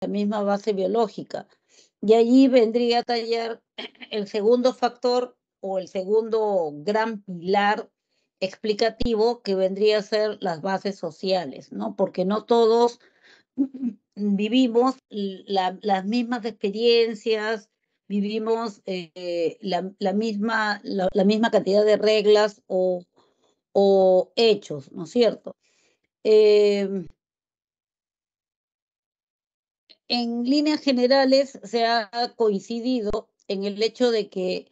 la misma base biológica. Y allí vendría a tallar el segundo factor o el segundo gran pilar explicativo que vendría a ser las bases sociales, ¿no? Porque no todos vivimos las mismas experiencias, vivimos eh, la, misma, misma cantidad de reglas o, hechos, ¿no es cierto? Eh, en líneas generales se ha coincidido en el hecho de que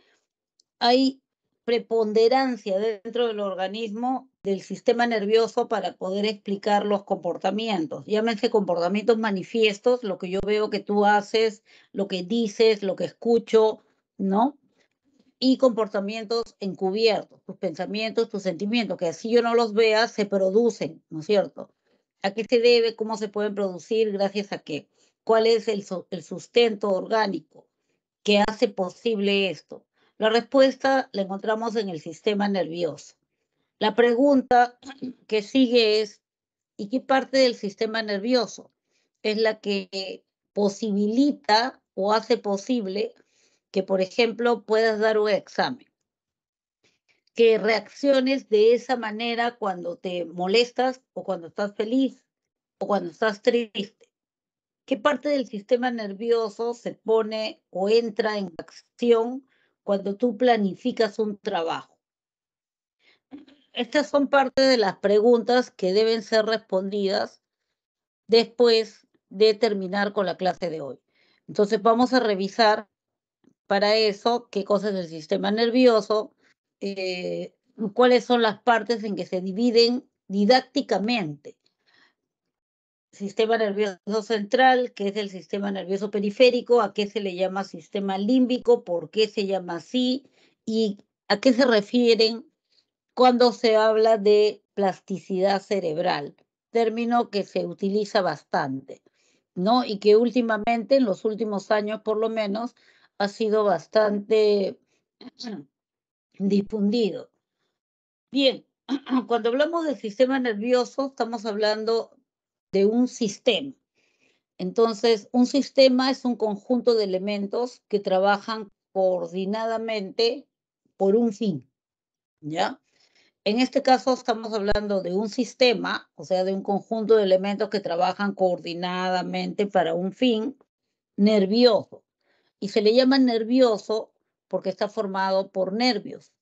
hay preponderancia dentro del organismo del sistema nervioso para poder explicar los comportamientos. Llámense comportamientos manifiestos, lo que yo veo que tú haces, lo que dices, lo que escucho, ¿no? Y comportamientos encubiertos, tus pensamientos, tus sentimientos, que así yo no los vea, se producen, ¿no es cierto? ¿A qué se debe? ¿Cómo se pueden producir? ¿Gracias a qué? cuál es el, sustento orgánico que hace posible esto. La respuesta la encontramos en el sistema nervioso. La pregunta que sigue es, ¿y qué parte del sistema nervioso es la que posibilita o hace posible que, por ejemplo, puedas dar un examen? Que reacciones de esa manera cuando te molestas o cuando estás feliz o cuando estás triste. ¿Qué parte del sistema nervioso se pone o entra en acción cuando tú planificas un trabajo? Estas son parte de las preguntas que deben ser respondidas después de terminar con la clase de hoy. Entonces vamos a revisar para eso qué cosas del sistema nervioso, eh, cuáles son las partes en que se dividen didácticamente sistema nervioso central, que es el sistema nervioso periférico, a qué se le llama sistema límbico, por qué se llama así y a qué se refieren cuando se habla de plasticidad cerebral, término que se utiliza bastante, ¿no? Y que últimamente, en los últimos años por lo menos, ha sido bastante difundido. Bien, cuando hablamos de sistema nervioso, estamos hablando de un sistema. Entonces, un sistema es un conjunto de elementos que trabajan coordinadamente por un fin, ¿ya? En este caso estamos hablando de un sistema, o sea, de un conjunto de elementos que trabajan coordinadamente para un fin nervioso. Y se le llama nervioso porque está formado por nervios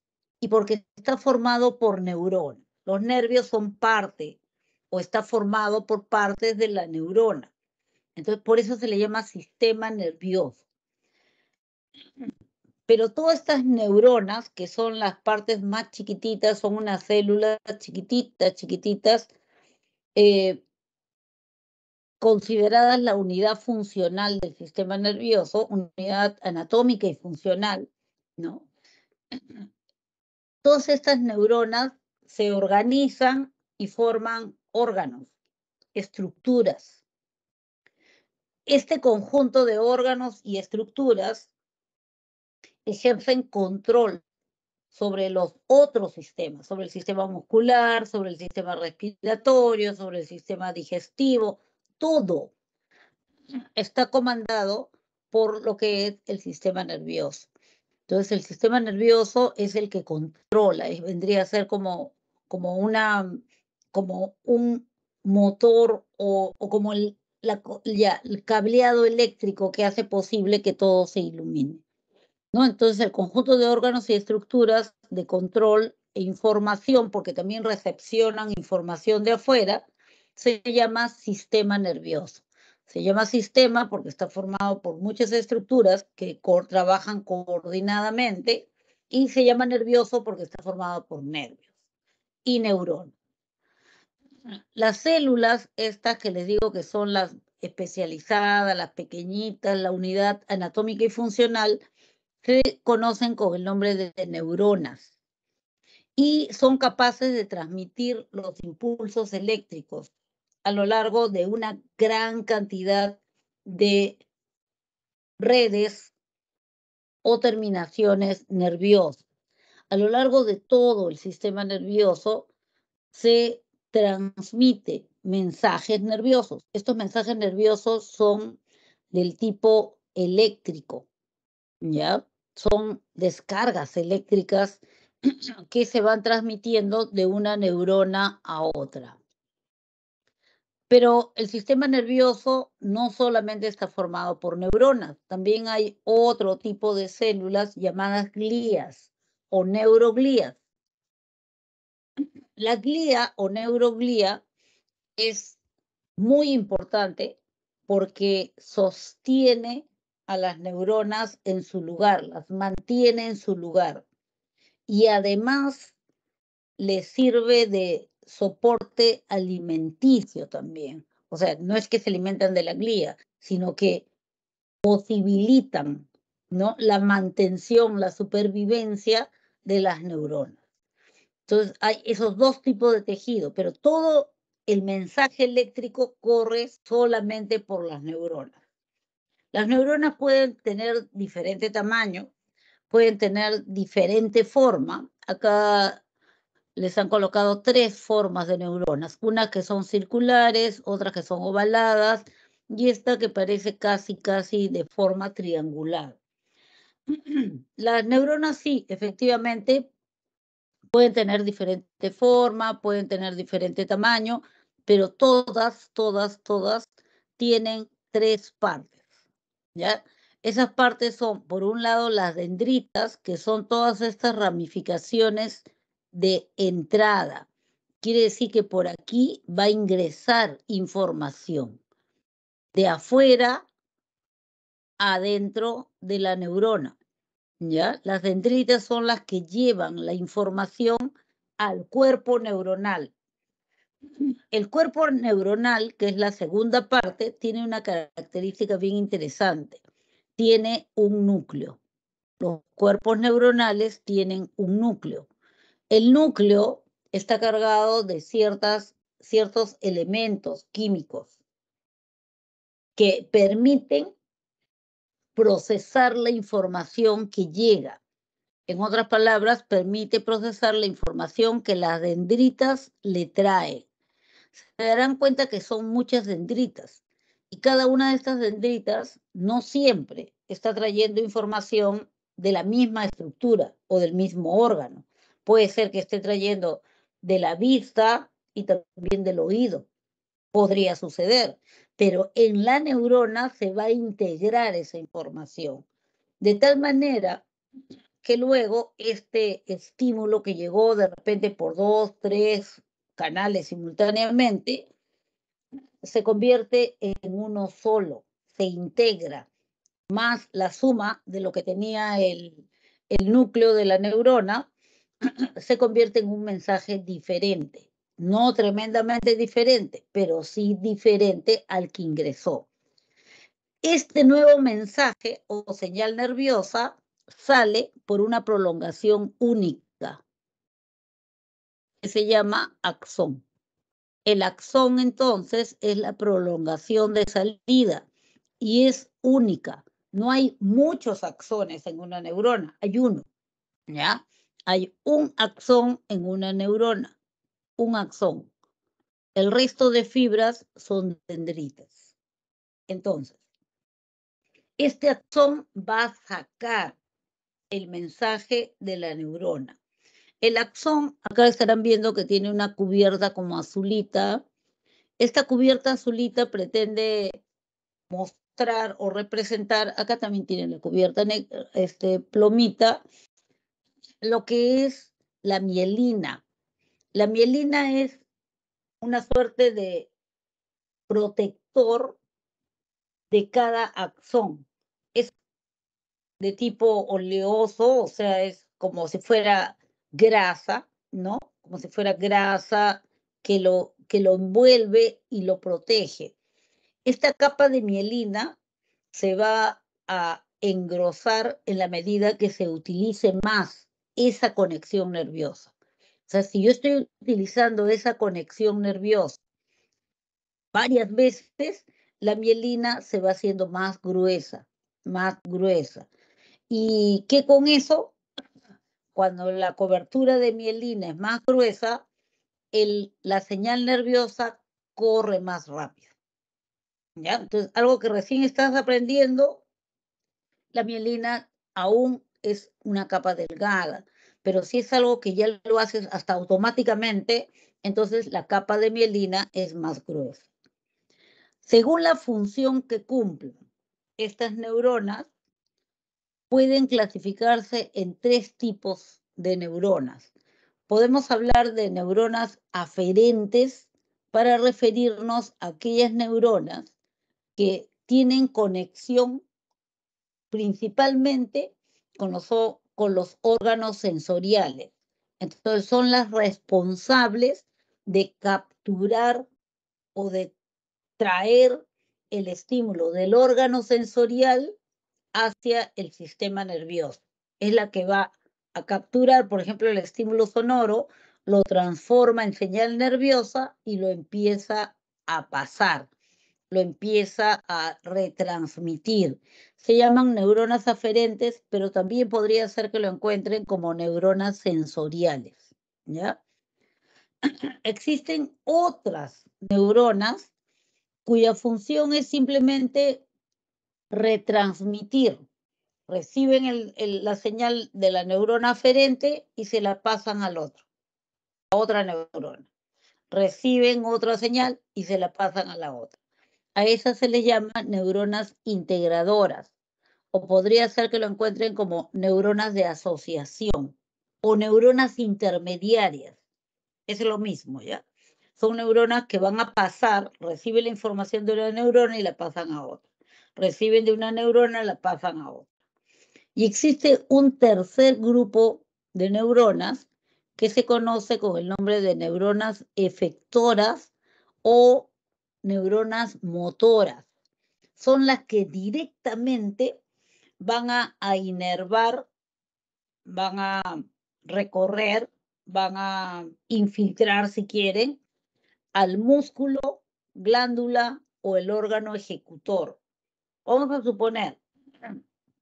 y porque está formado por neuronas. Los nervios son parte o está formado por partes de la neurona. Entonces, por eso se le llama sistema nervioso. Pero todas estas neuronas, que son las partes más chiquititas, son unas células chiquititas, chiquititas, eh, consideradas la unidad funcional del sistema nervioso, unidad anatómica y funcional, ¿no? Todas estas neuronas se organizan y forman órganos, estructuras. Este conjunto de órganos y estructuras ejercen control sobre los otros sistemas, sobre el sistema muscular, sobre el sistema respiratorio, sobre el sistema digestivo, todo está comandado por lo que es el sistema nervioso. Entonces el sistema nervioso es el que controla, vendría a ser como, como una como un motor o, como el, la, el cableado eléctrico que hace posible que todo se ilumine. ¿no? Entonces, el conjunto de órganos y estructuras de control e información, porque también recepcionan información de afuera, se llama sistema nervioso. Se llama sistema porque está formado por muchas estructuras que trabajan coordinadamente y se llama nervioso porque está formado por nervios y neuronas. Las células, estas que les digo que son las especializadas, las pequeñitas, la unidad anatómica y funcional, se conocen con el nombre de, neuronas y son capaces de transmitir los impulsos eléctricos a lo largo de una gran cantidad de redes o terminaciones nerviosas. A lo largo de todo el sistema nervioso se transmite mensajes nerviosos. Estos mensajes nerviosos son del tipo eléctrico, ¿ya? Son descargas eléctricas que se van transmitiendo de una neurona a otra. Pero el sistema nervioso no solamente está formado por neuronas, también hay otro tipo de células llamadas glías o neuroglías la glía o neuroglía es muy importante porque sostiene a las neuronas en su lugar, las mantiene en su lugar y además le sirve de soporte alimenticio también. O sea, no es que se alimentan de la glía, sino que posibilitan ¿no? la mantención, la supervivencia de las neuronas. Entonces hay esos dos tipos de tejido, pero todo el mensaje eléctrico corre solamente por las neuronas. Las neuronas pueden tener diferente tamaño, pueden tener diferente forma. Acá les han colocado tres formas de neuronas, unas que son circulares, otras que son ovaladas y esta que parece casi, casi de forma triangular. Las neuronas sí, efectivamente, Pueden tener diferente forma, pueden tener diferente tamaño, pero todas, todas, todas tienen tres partes. ¿Ya? Esas partes son, por un lado, las dendritas, que son todas estas ramificaciones de entrada. Quiere decir que por aquí va a ingresar información de afuera adentro de la neurona. Las dendritas son las que llevan la información al cuerpo neuronal. El cuerpo neuronal, que es la segunda parte, tiene una característica bien interesante. Tiene un núcleo. Los cuerpos neuronales tienen un núcleo. El núcleo está cargado de ciertos elementos químicos que permiten procesar la información que llega. En otras palabras, permite procesar la información que las dendritas le trae Se darán cuenta que son muchas dendritas y cada una de estas dendritas no siempre está trayendo información de la misma estructura o del mismo órgano. Puede ser que esté trayendo de la vista y también del oído. Podría suceder pero en la neurona se va a integrar esa información. De tal manera que luego este estímulo que llegó de repente por dos, tres canales simultáneamente, se convierte en uno solo, se integra, más la suma de lo que tenía el, núcleo de la neurona se convierte en un mensaje diferente. No tremendamente diferente, pero sí diferente al que ingresó. Este nuevo mensaje o señal nerviosa sale por una prolongación única que se llama axón. El axón entonces es la prolongación de salida y es única. No hay muchos axones en una neurona, hay uno. ¿Ya? Hay un axón en una neurona un axón. El resto de fibras son dendritas. Entonces, este axón va a sacar el mensaje de la neurona. El axón, acá estarán viendo que tiene una cubierta como azulita. Esta cubierta azulita pretende mostrar o representar, acá también tiene la cubierta este, plomita, lo que es la mielina. La mielina es una suerte de protector de cada axón. Es de tipo oleoso, o sea, es como si fuera grasa, ¿no? Como si fuera grasa que lo, que lo envuelve y lo protege. Esta capa de mielina se va a engrosar en la medida que se utilice más esa conexión nerviosa sea, si yo estoy utilizando esa conexión nerviosa varias veces, la mielina se va haciendo más gruesa, más gruesa. Y que con eso, cuando la cobertura de mielina es más gruesa, la señal nerviosa corre más rápido. ¿Ya? Entonces, algo que recién estás aprendiendo, la mielina aún es una capa delgada pero si es algo que ya lo haces hasta automáticamente, entonces la capa de mielina es más gruesa. Según la función que cumplen estas neuronas, pueden clasificarse en tres tipos de neuronas. Podemos hablar de neuronas aferentes para referirnos a aquellas neuronas que tienen conexión principalmente con los con los órganos sensoriales. Entonces son las responsables de capturar o de traer el estímulo del órgano sensorial hacia el sistema nervioso. Es la que va a capturar, por ejemplo, el estímulo sonoro, lo transforma en señal nerviosa y lo empieza a pasar, lo empieza a retransmitir. Se llaman neuronas aferentes, pero también podría ser que lo encuentren como neuronas sensoriales. ¿ya? Existen otras neuronas cuya función es simplemente retransmitir. Reciben la señal de la neurona aferente y se la pasan al otro, a otra neurona. Reciben otra señal y se la pasan a la otra. A esas se les llama neuronas integradoras o podría ser que lo encuentren como neuronas de asociación o neuronas intermediarias. Es lo mismo, ¿ya? Son neuronas que van a pasar, reciben la información de una neurona y la pasan a otra. Reciben de una neurona, la pasan a otra. Y existe un tercer grupo de neuronas que se conoce con el nombre de neuronas efectoras o neuronas motoras. Son las que directamente van a, inervar, van a recorrer, van a infiltrar, si quieren, al músculo, glándula o el órgano ejecutor. Vamos a suponer,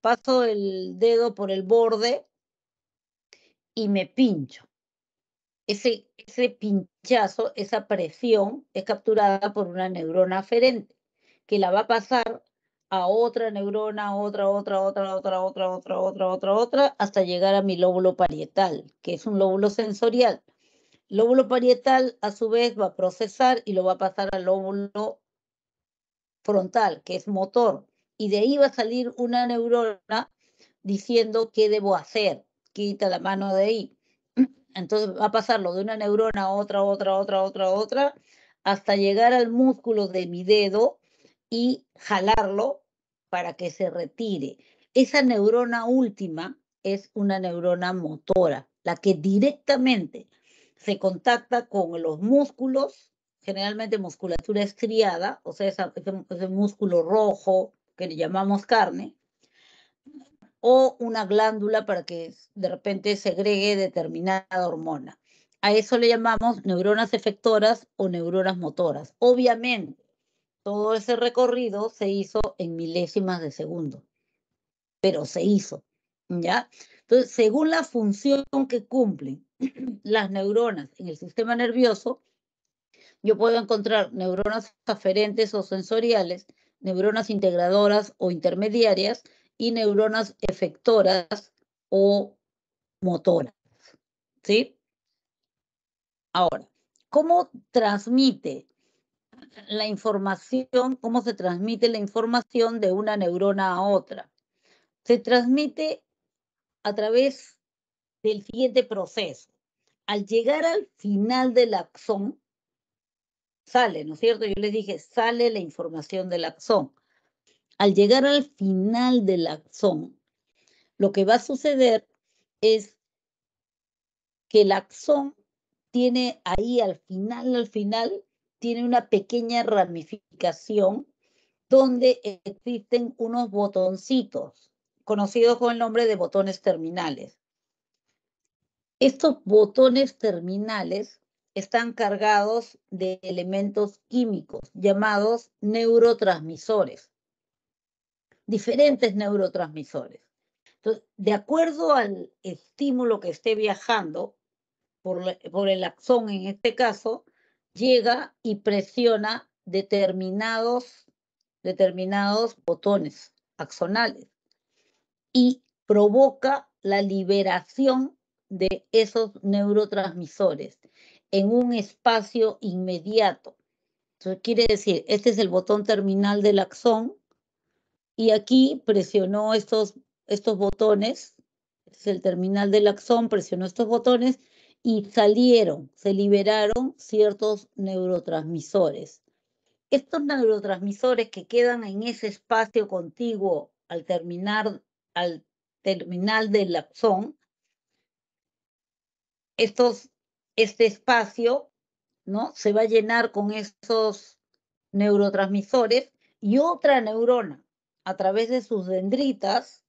paso el dedo por el borde y me pincho. Ese, ese pinchazo, esa presión es capturada por una neurona aferente que la va a pasar a otra neurona, otra, otra, otra, otra, otra, otra, otra, otra, otra, hasta llegar a mi lóbulo parietal, que es un lóbulo sensorial. lóbulo parietal, a su vez, va a procesar y lo va a pasar al lóbulo frontal, que es motor. Y de ahí va a salir una neurona diciendo qué debo hacer. Quita la mano de ahí. Entonces va a pasarlo de una neurona a otra, otra, otra, otra, otra, hasta llegar al músculo de mi dedo y jalarlo para que se retire. Esa neurona última es una neurona motora, la que directamente se contacta con los músculos, generalmente musculatura estriada, o sea, ese, ese músculo rojo que le llamamos carne, o una glándula para que de repente segregue determinada hormona. A eso le llamamos neuronas efectoras o neuronas motoras. Obviamente, todo ese recorrido se hizo en milésimas de segundo, pero se hizo, ¿ya? Entonces, según la función que cumplen las neuronas en el sistema nervioso, yo puedo encontrar neuronas aferentes o sensoriales, neuronas integradoras o intermediarias y neuronas efectoras o motoras, ¿sí? Ahora, ¿cómo transmite la información, cómo se transmite la información de una neurona a otra. Se transmite a través del siguiente proceso. Al llegar al final del axón, sale, ¿no es cierto? Yo les dije, sale la información del axón. Al llegar al final del axón, lo que va a suceder es que el axón tiene ahí al final, al final, tiene una pequeña ramificación donde existen unos botoncitos, conocidos con el nombre de botones terminales. Estos botones terminales están cargados de elementos químicos llamados neurotransmisores, diferentes neurotransmisores. de acuerdo al estímulo que esté viajando por, por el axón en este caso, llega y presiona determinados, determinados botones axonales y provoca la liberación de esos neurotransmisores en un espacio inmediato. Entonces quiere decir, este es el botón terminal del axón y aquí presionó estos, estos botones, este es el terminal del axón, presionó estos botones y salieron, se liberaron ciertos neurotransmisores. Estos neurotransmisores que quedan en ese espacio contiguo al terminar al terminal del axón, estos, este espacio ¿no? se va a llenar con esos neurotransmisores y otra neurona a través de sus dendritas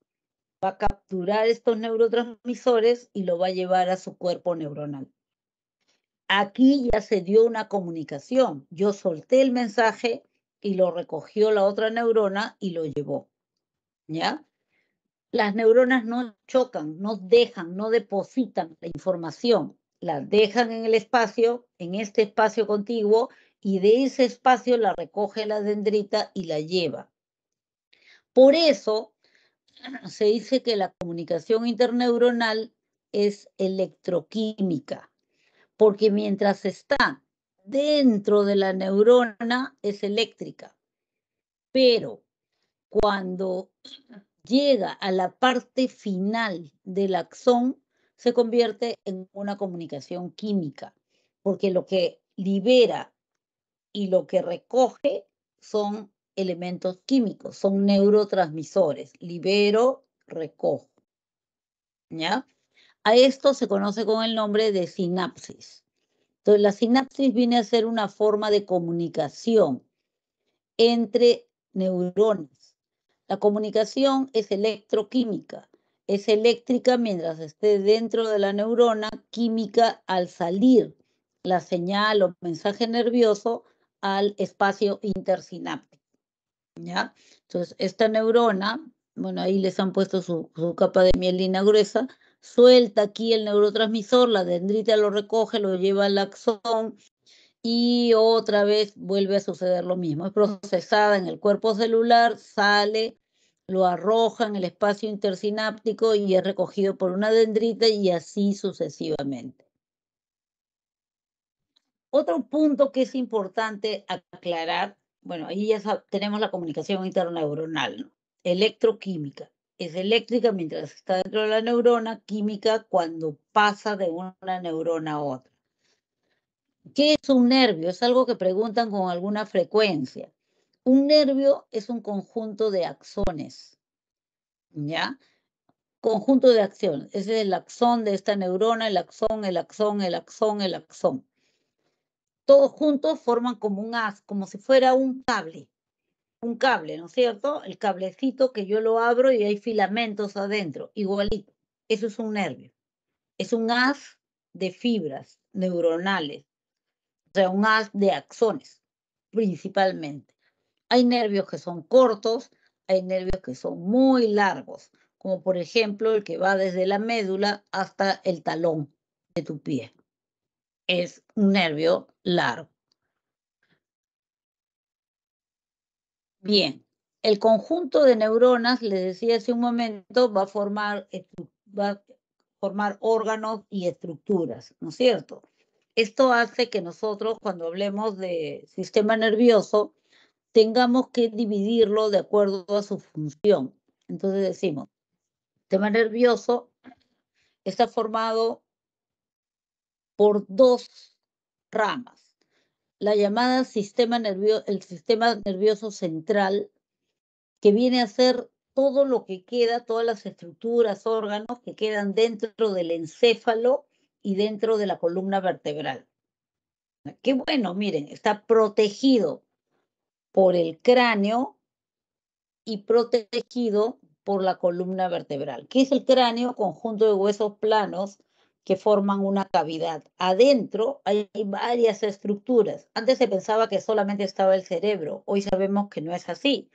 va a capturar estos neurotransmisores y lo va a llevar a su cuerpo neuronal. Aquí ya se dio una comunicación. Yo solté el mensaje y lo recogió la otra neurona y lo llevó. ¿Ya? Las neuronas no chocan, no dejan, no depositan la información. La dejan en el espacio, en este espacio contiguo, y de ese espacio la recoge la dendrita y la lleva. Por eso se dice que la comunicación interneuronal es electroquímica, porque mientras está dentro de la neurona es eléctrica, pero cuando llega a la parte final del axón, se convierte en una comunicación química, porque lo que libera y lo que recoge son elementos químicos, son neurotransmisores, libero, recojo. ¿Ya? A esto se conoce con el nombre de sinapsis. Entonces, la sinapsis viene a ser una forma de comunicación entre neuronas. La comunicación es electroquímica, es eléctrica mientras esté dentro de la neurona, química al salir la señal o mensaje nervioso al espacio intersináptico. Entonces, esta neurona, bueno, ahí les han puesto su, su capa de mielina gruesa, suelta aquí el neurotransmisor, la dendrita lo recoge, lo lleva al axón y otra vez vuelve a suceder lo mismo. Es procesada en el cuerpo celular, sale, lo arroja en el espacio intersináptico y es recogido por una dendrita y así sucesivamente. Otro punto que es importante aclarar bueno, ahí ya tenemos la comunicación interneuronal, ¿no? electroquímica. Es eléctrica mientras está dentro de la neurona, química cuando pasa de una neurona a otra. ¿Qué es un nervio? Es algo que preguntan con alguna frecuencia. Un nervio es un conjunto de axones, ¿ya? Conjunto de acciones. Ese es el axón de esta neurona, el axón, el axón, el axón, el axón todos juntos forman como un haz, como si fuera un cable, un cable, ¿no es cierto? El cablecito que yo lo abro y hay filamentos adentro, igualito. Eso es un nervio. Es un haz de fibras neuronales, o sea, un haz de axones, principalmente. Hay nervios que son cortos, hay nervios que son muy largos, como por ejemplo el que va desde la médula hasta el talón de tu pie es un nervio largo. Bien, el conjunto de neuronas, les decía hace un momento, va a formar, va formar órganos y estructuras, ¿no es cierto? Esto hace que nosotros, cuando hablemos de sistema nervioso, tengamos que dividirlo de acuerdo a su función. Entonces decimos, sistema nervioso está formado por dos ramas. La llamada sistema nervioso, el sistema nervioso central, que viene a ser todo lo que queda, todas las estructuras, órganos que quedan dentro del encéfalo y dentro de la columna vertebral. Qué bueno, miren, está protegido por el cráneo y protegido por la columna vertebral. ¿Qué es el cráneo? Conjunto de huesos planos que forman una cavidad. Adentro hay varias estructuras. Antes se pensaba que solamente estaba el cerebro, hoy sabemos que no es así.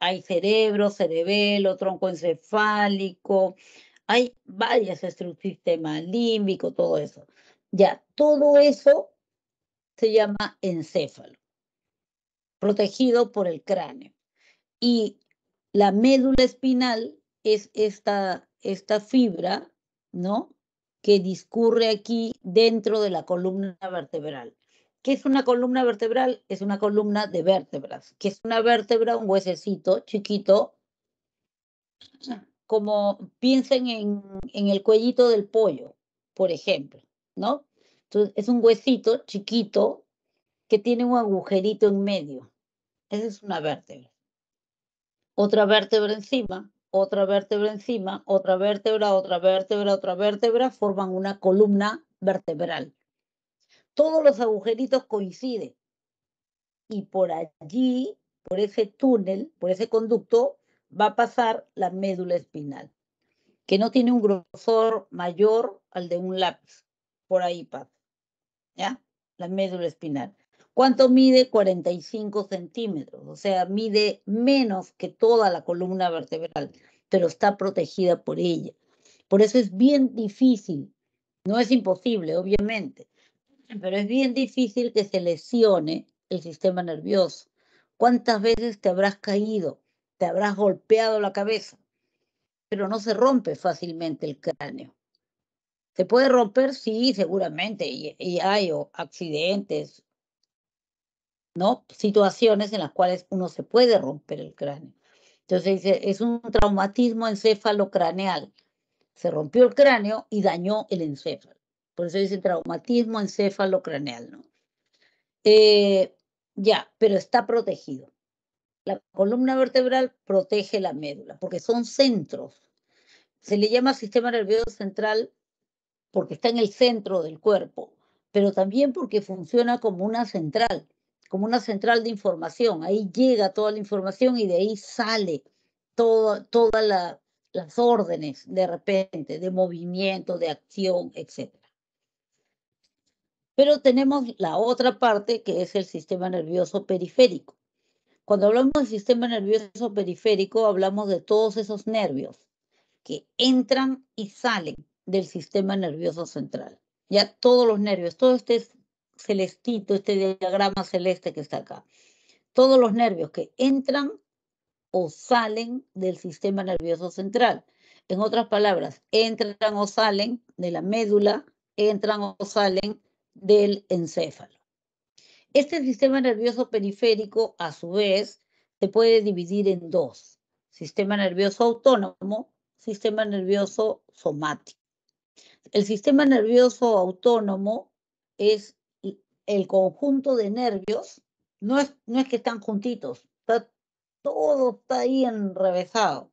Hay cerebro, cerebelo, tronco encefálico, hay varias estructuras, sistema límbico, todo eso. Ya, todo eso se llama encéfalo, protegido por el cráneo. Y la médula espinal es esta, esta fibra, ¿no? que discurre aquí dentro de la columna vertebral. ¿Qué es una columna vertebral? Es una columna de vértebras. que es una vértebra? Un huesecito chiquito. Como piensen en, el cuellito del pollo, por ejemplo, ¿no? Entonces, es un huesito chiquito que tiene un agujerito en medio. Esa es una vértebra. Otra vértebra encima otra vértebra encima, otra vértebra, otra vértebra, otra vértebra, forman una columna vertebral. Todos los agujeritos coinciden y por allí, por ese túnel, por ese conducto, va a pasar la médula espinal, que no tiene un grosor mayor al de un lápiz. Por ahí pasa, ¿ya? La médula espinal. ¿Cuánto mide? 45 centímetros, o sea, mide menos que toda la columna vertebral, pero está protegida por ella. Por eso es bien difícil, no es imposible, obviamente, pero es bien difícil que se lesione el sistema nervioso. ¿Cuántas veces te habrás caído? Te habrás golpeado la cabeza, pero no se rompe fácilmente el cráneo. ¿Se puede romper? Sí, seguramente. Y, y hay accidentes, ¿no? Situaciones en las cuales uno se puede romper el cráneo. Entonces dice, es un traumatismo encéfalo-craneal. Se rompió el cráneo y dañó el encéfalo. Por eso dice traumatismo encéfalo-craneal, eh, ya, pero está protegido. La columna vertebral protege la médula, porque son centros. Se le llama sistema nervioso central porque está en el centro del cuerpo, pero también porque funciona como una central como una central de información. Ahí llega toda la información y de ahí sale todas las órdenes de repente, de movimiento, de acción, etc. Pero tenemos la otra parte que es el sistema nervioso periférico. Cuando hablamos del sistema nervioso periférico, hablamos de todos esos nervios que entran y salen del sistema nervioso central. Ya todos los nervios, todo este celestito, este diagrama celeste que está acá. Todos los nervios que entran o salen del sistema nervioso central. En otras palabras, entran o salen de la médula, entran o salen del encéfalo. Este sistema nervioso periférico, a su vez, se puede dividir en dos, sistema nervioso autónomo, sistema nervioso somático. El sistema nervioso autónomo es el conjunto de nervios no es, no es que están juntitos, está, todo está ahí enrevesado,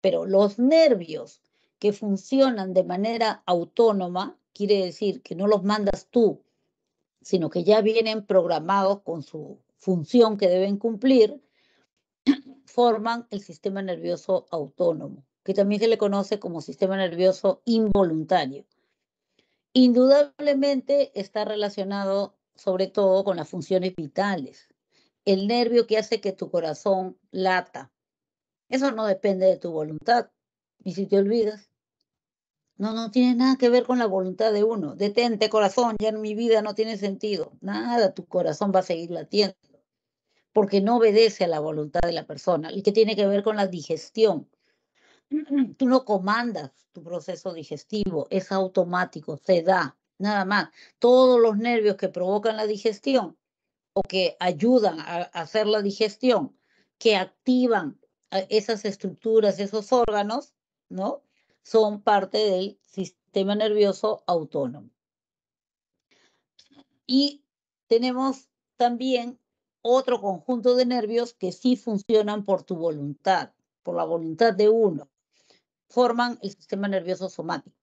pero los nervios que funcionan de manera autónoma, quiere decir que no los mandas tú, sino que ya vienen programados con su función que deben cumplir, forman el sistema nervioso autónomo, que también se le conoce como sistema nervioso involuntario. Indudablemente está relacionado sobre todo con las funciones vitales. El nervio que hace que tu corazón lata. Eso no depende de tu voluntad. Y si te olvidas, no, no tiene nada que ver con la voluntad de uno. Detente, corazón, ya en mi vida no tiene sentido. Nada, tu corazón va a seguir latiendo. Porque no obedece a la voluntad de la persona. Y que tiene que ver con la digestión. Tú no comandas tu proceso digestivo, es automático, se da nada más. Todos los nervios que provocan la digestión o que ayudan a hacer la digestión, que activan eh, esas estructuras, esos órganos, ¿no? Son parte del sistema nervioso autónomo. Y tenemos también otro conjunto de nervios que sí funcionan por tu voluntad, por la voluntad de uno. Forman el sistema nervioso somático.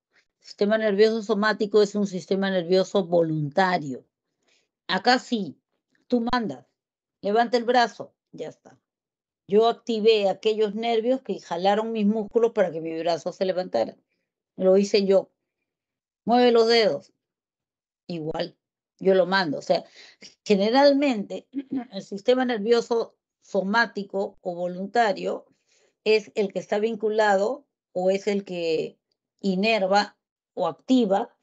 El sistema nervioso somático es un sistema nervioso voluntario. Acá sí, tú mandas, levanta el brazo, ya está. Yo activé aquellos nervios que jalaron mis músculos para que mi brazo se levantara. Lo hice yo. Mueve los dedos. Igual, yo lo mando. O sea, generalmente el sistema nervioso somático o voluntario es el que está vinculado o es el que inerva o activa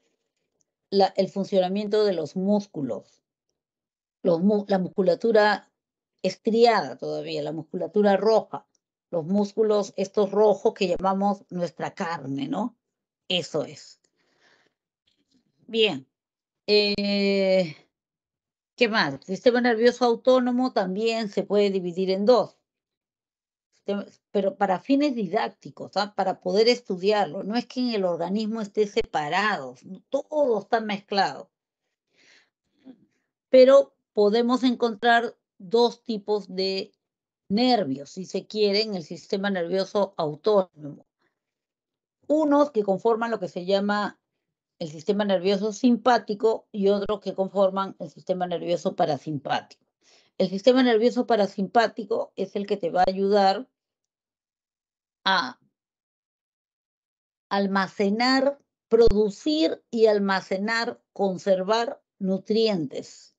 el funcionamiento de los músculos. la musculatura estriada todavía, la musculatura roja, los músculos, estos rojos que llamamos nuestra carne, ¿no? Eso es. Bien. Eh, ¿Qué más? El sistema nervioso autónomo también se puede dividir en dos pero para fines didácticos, ¿ah? para poder estudiarlo. No es que en el organismo esté separado, todo está mezclado. Pero podemos encontrar dos tipos de nervios, si se quiere, en el sistema nervioso autónomo. Unos que conforman lo que se llama el sistema nervioso simpático y otros que conforman el sistema nervioso parasimpático. El sistema nervioso parasimpático es el que te va a ayudar a almacenar, producir y almacenar, conservar nutrientes,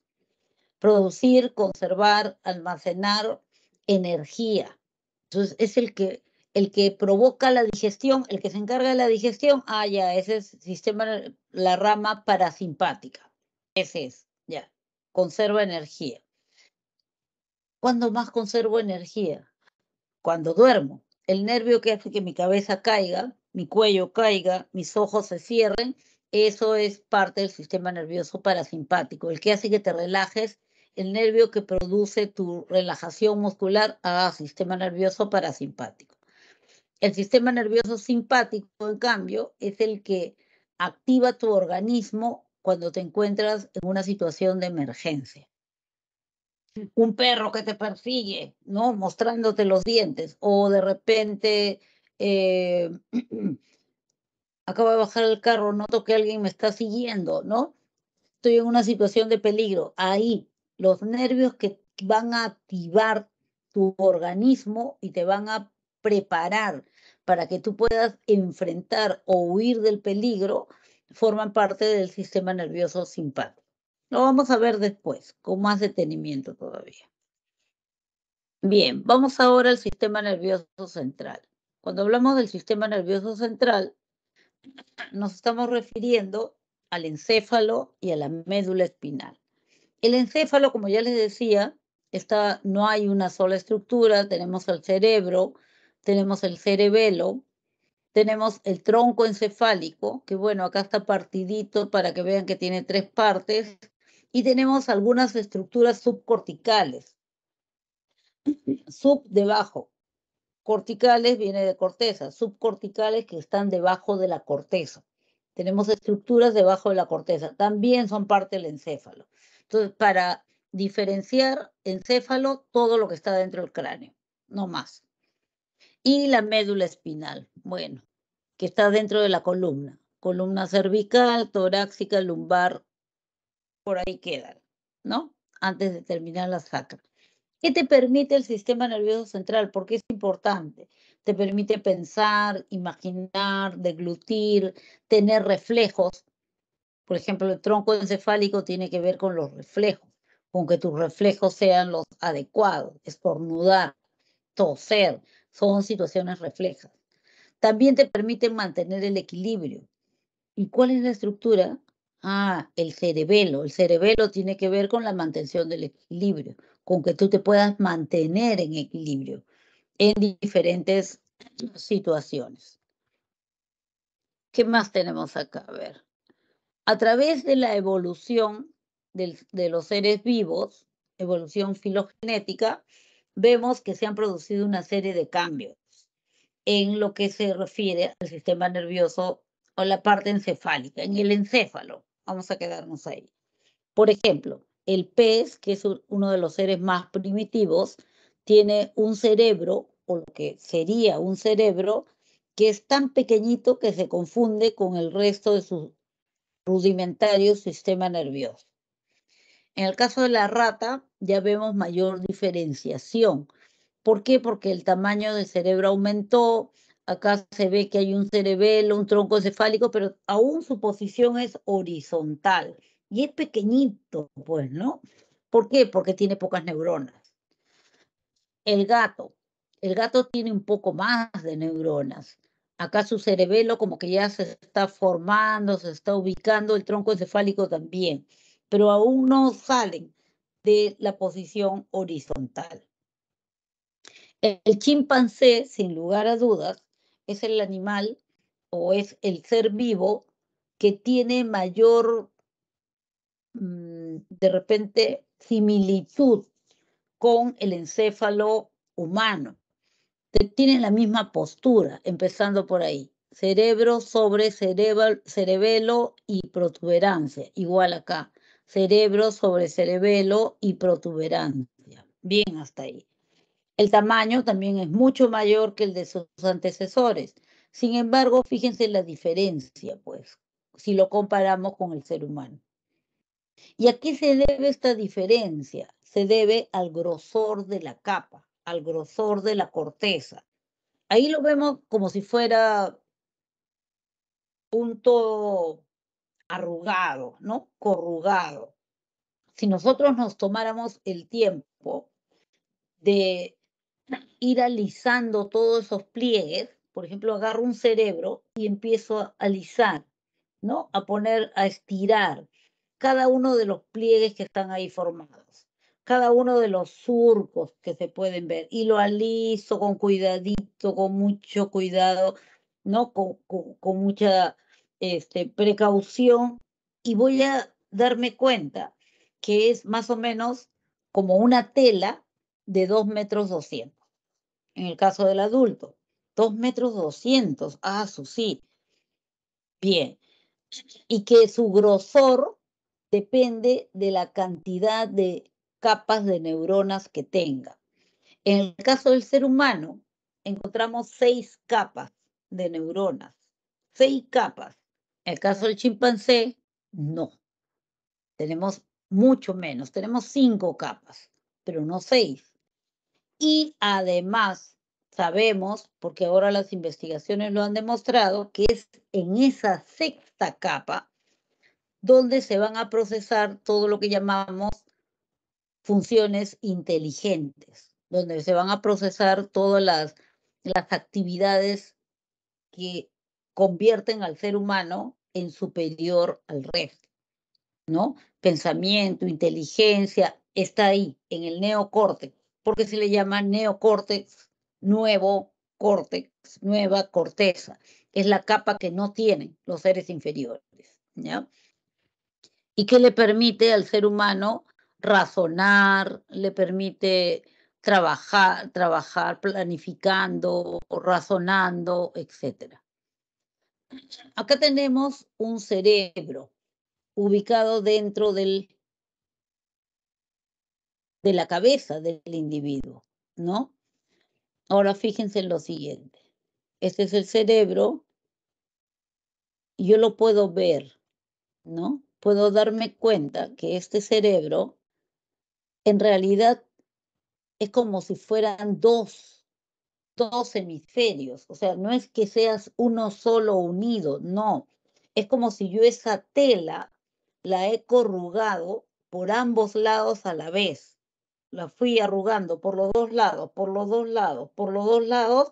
producir, conservar, almacenar energía. Entonces es el que, el que provoca la digestión, el que se encarga de la digestión, ah, ya, ese es sistema, la rama parasimpática. Ese es, ya, conserva energía. ¿Cuándo más conservo energía? Cuando duermo el nervio que hace que mi cabeza caiga, mi cuello caiga, mis ojos se cierren, eso es parte del sistema nervioso parasimpático, el que hace que te relajes, el nervio que produce tu relajación muscular a sistema nervioso parasimpático. El sistema nervioso simpático, en cambio, es el que activa tu organismo cuando te encuentras en una situación de emergencia un perro que te persigue, ¿no? Mostrándote los dientes. O de repente, eh, acaba acabo de bajar el carro, noto que alguien me está siguiendo, ¿no? Estoy en una situación de peligro. Ahí, los nervios que van a activar tu organismo y te van a preparar para que tú puedas enfrentar o huir del peligro, forman parte del sistema nervioso simpático. Lo vamos a ver después, con más detenimiento todavía. Bien, vamos ahora al sistema nervioso central. Cuando hablamos del sistema nervioso central, nos estamos refiriendo al encéfalo y a la médula espinal. El encéfalo, como ya les decía, está, no hay una sola estructura, tenemos el cerebro, tenemos el cerebelo, tenemos el tronco encefálico, que bueno, acá está partidito para que vean que tiene tres partes, y tenemos algunas estructuras subcorticales. Sub debajo. Corticales viene de corteza, subcorticales que están debajo de la corteza. Tenemos estructuras debajo de la corteza, también son parte del encéfalo. Entonces, para diferenciar encéfalo, todo lo que está dentro del cráneo, no más. Y la médula espinal, bueno, que está dentro de la columna, columna cervical, torácica, lumbar, por ahí quedan, ¿no? Antes de terminar las jacas. ¿Qué te permite el sistema nervioso central? Porque es importante. Te permite pensar, imaginar, deglutir, tener reflejos. Por ejemplo, el tronco encefálico tiene que ver con los reflejos, con que tus reflejos sean los adecuados, estornudar, toser, son situaciones reflejas. También te permite mantener el equilibrio. ¿Y cuál es la estructura? Ah, el cerebelo. El cerebelo tiene que ver con la mantención del equilibrio, con que tú te puedas mantener en equilibrio en diferentes situaciones. ¿Qué más tenemos acá? A ver. A través de la evolución de los seres vivos, evolución filogenética, vemos que se han producido una serie de cambios en lo que se refiere al sistema nervioso o la parte encefálica, en el encéfalo vamos a quedarnos ahí. Por ejemplo, el pez, que es uno de los seres más primitivos, tiene un cerebro, o lo que sería un cerebro, que es tan pequeñito que se confunde con el resto de su rudimentario sistema nervioso. En el caso de la rata ya vemos mayor diferenciación. ¿Por qué? Porque el tamaño del cerebro aumentó, Acá se ve que hay un cerebelo, un tronco encefálico, pero aún su posición es horizontal y es pequeñito, pues, ¿no? ¿Por qué? Porque tiene pocas neuronas. El gato. El gato tiene un poco más de neuronas. Acá su cerebelo como que ya se está formando, se está ubicando, el tronco encefálico también, pero aún no salen de la posición horizontal. El chimpancé, sin lugar a dudas, es el animal o es el ser vivo que tiene mayor, mm, de repente, similitud con el encéfalo humano. Tienen la misma postura, empezando por ahí. Cerebro sobre cerebelo y protuberancia, igual acá. Cerebro sobre cerebelo y protuberancia. Bien hasta ahí. El tamaño también es mucho mayor que el de sus antecesores. Sin embargo, fíjense la diferencia, pues, si lo comparamos con el ser humano. ¿Y a qué se debe esta diferencia? Se debe al grosor de la capa, al grosor de la corteza. Ahí lo vemos como si fuera un todo arrugado, ¿no? Corrugado. Si nosotros nos tomáramos el tiempo de ir alisando todos esos pliegues. Por ejemplo, agarro un cerebro y empiezo a alisar, ¿no? A poner, a estirar cada uno de los pliegues que están ahí formados, cada uno de los surcos que se pueden ver. Y lo aliso con cuidadito, con mucho cuidado, ¿no? Con, mucha este, precaución. Y voy a darme cuenta que es más o menos como una tela de 2 metros 200 en el caso del adulto. 2 metros 200, ah, su sí. Bien. Y que su grosor depende de la cantidad de capas de neuronas que tenga. En el caso del ser humano, encontramos seis capas de neuronas. Seis capas. En el caso del chimpancé, no. Tenemos mucho menos. Tenemos cinco capas, pero no seis. Y además sabemos, porque ahora las investigaciones lo han demostrado, que es en esa sexta capa donde se van a procesar todo lo que llamamos funciones inteligentes, donde se van a procesar todas las, las actividades que convierten al ser humano en superior al resto, ¿no? Pensamiento, inteligencia, está ahí, en el neocórtex porque se le llama neocórtex, nuevo córtex, nueva corteza. Es la capa que no tienen los seres inferiores. Y que le permite al ser humano razonar, le permite trabajar, trabajar planificando, razonando, etc. Acá tenemos un cerebro ubicado dentro del de la cabeza del individuo, ¿no? Ahora fíjense en lo siguiente. Este es el cerebro. Yo lo puedo ver, ¿no? Puedo darme cuenta que este cerebro en realidad es como si fueran dos, dos hemisferios. O sea, no es que seas uno solo unido, no. Es como si yo esa tela la he corrugado por ambos lados a la vez la fui arrugando por los dos lados, por los dos lados, por los dos lados,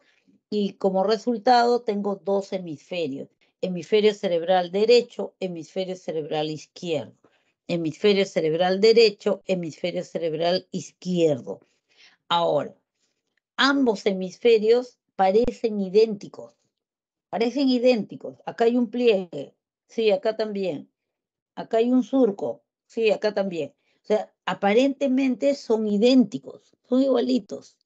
y como resultado tengo dos hemisferios, hemisferio cerebral derecho, hemisferio cerebral izquierdo, hemisferio cerebral derecho, hemisferio cerebral izquierdo. Ahora, ambos hemisferios parecen idénticos, parecen idénticos. Acá hay un pliegue, sí, acá también. Acá hay un surco, sí, acá también. O sea, aparentemente son idénticos, son igualitos,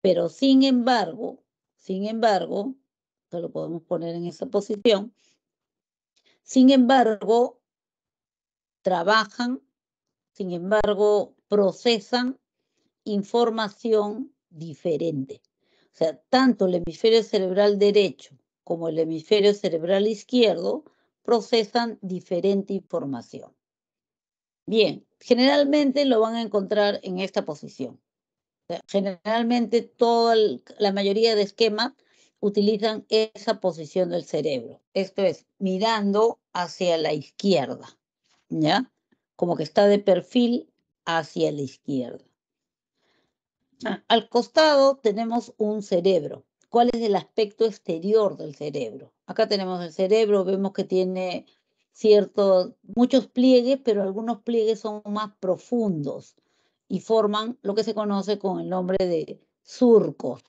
pero sin embargo, sin embargo, esto lo podemos poner en esa posición, sin embargo, trabajan, sin embargo, procesan información diferente. O sea, tanto el hemisferio cerebral derecho como el hemisferio cerebral izquierdo procesan diferente información. Bien, generalmente lo van a encontrar en esta posición. Generalmente toda la mayoría de esquemas utilizan esa posición del cerebro. Esto es mirando hacia la izquierda, ¿ya? Como que está de perfil hacia la izquierda. Al costado tenemos un cerebro. ¿Cuál es el aspecto exterior del cerebro? Acá tenemos el cerebro, vemos que tiene cierto muchos pliegues, pero algunos pliegues son más profundos y forman lo que se conoce con el nombre de surcos.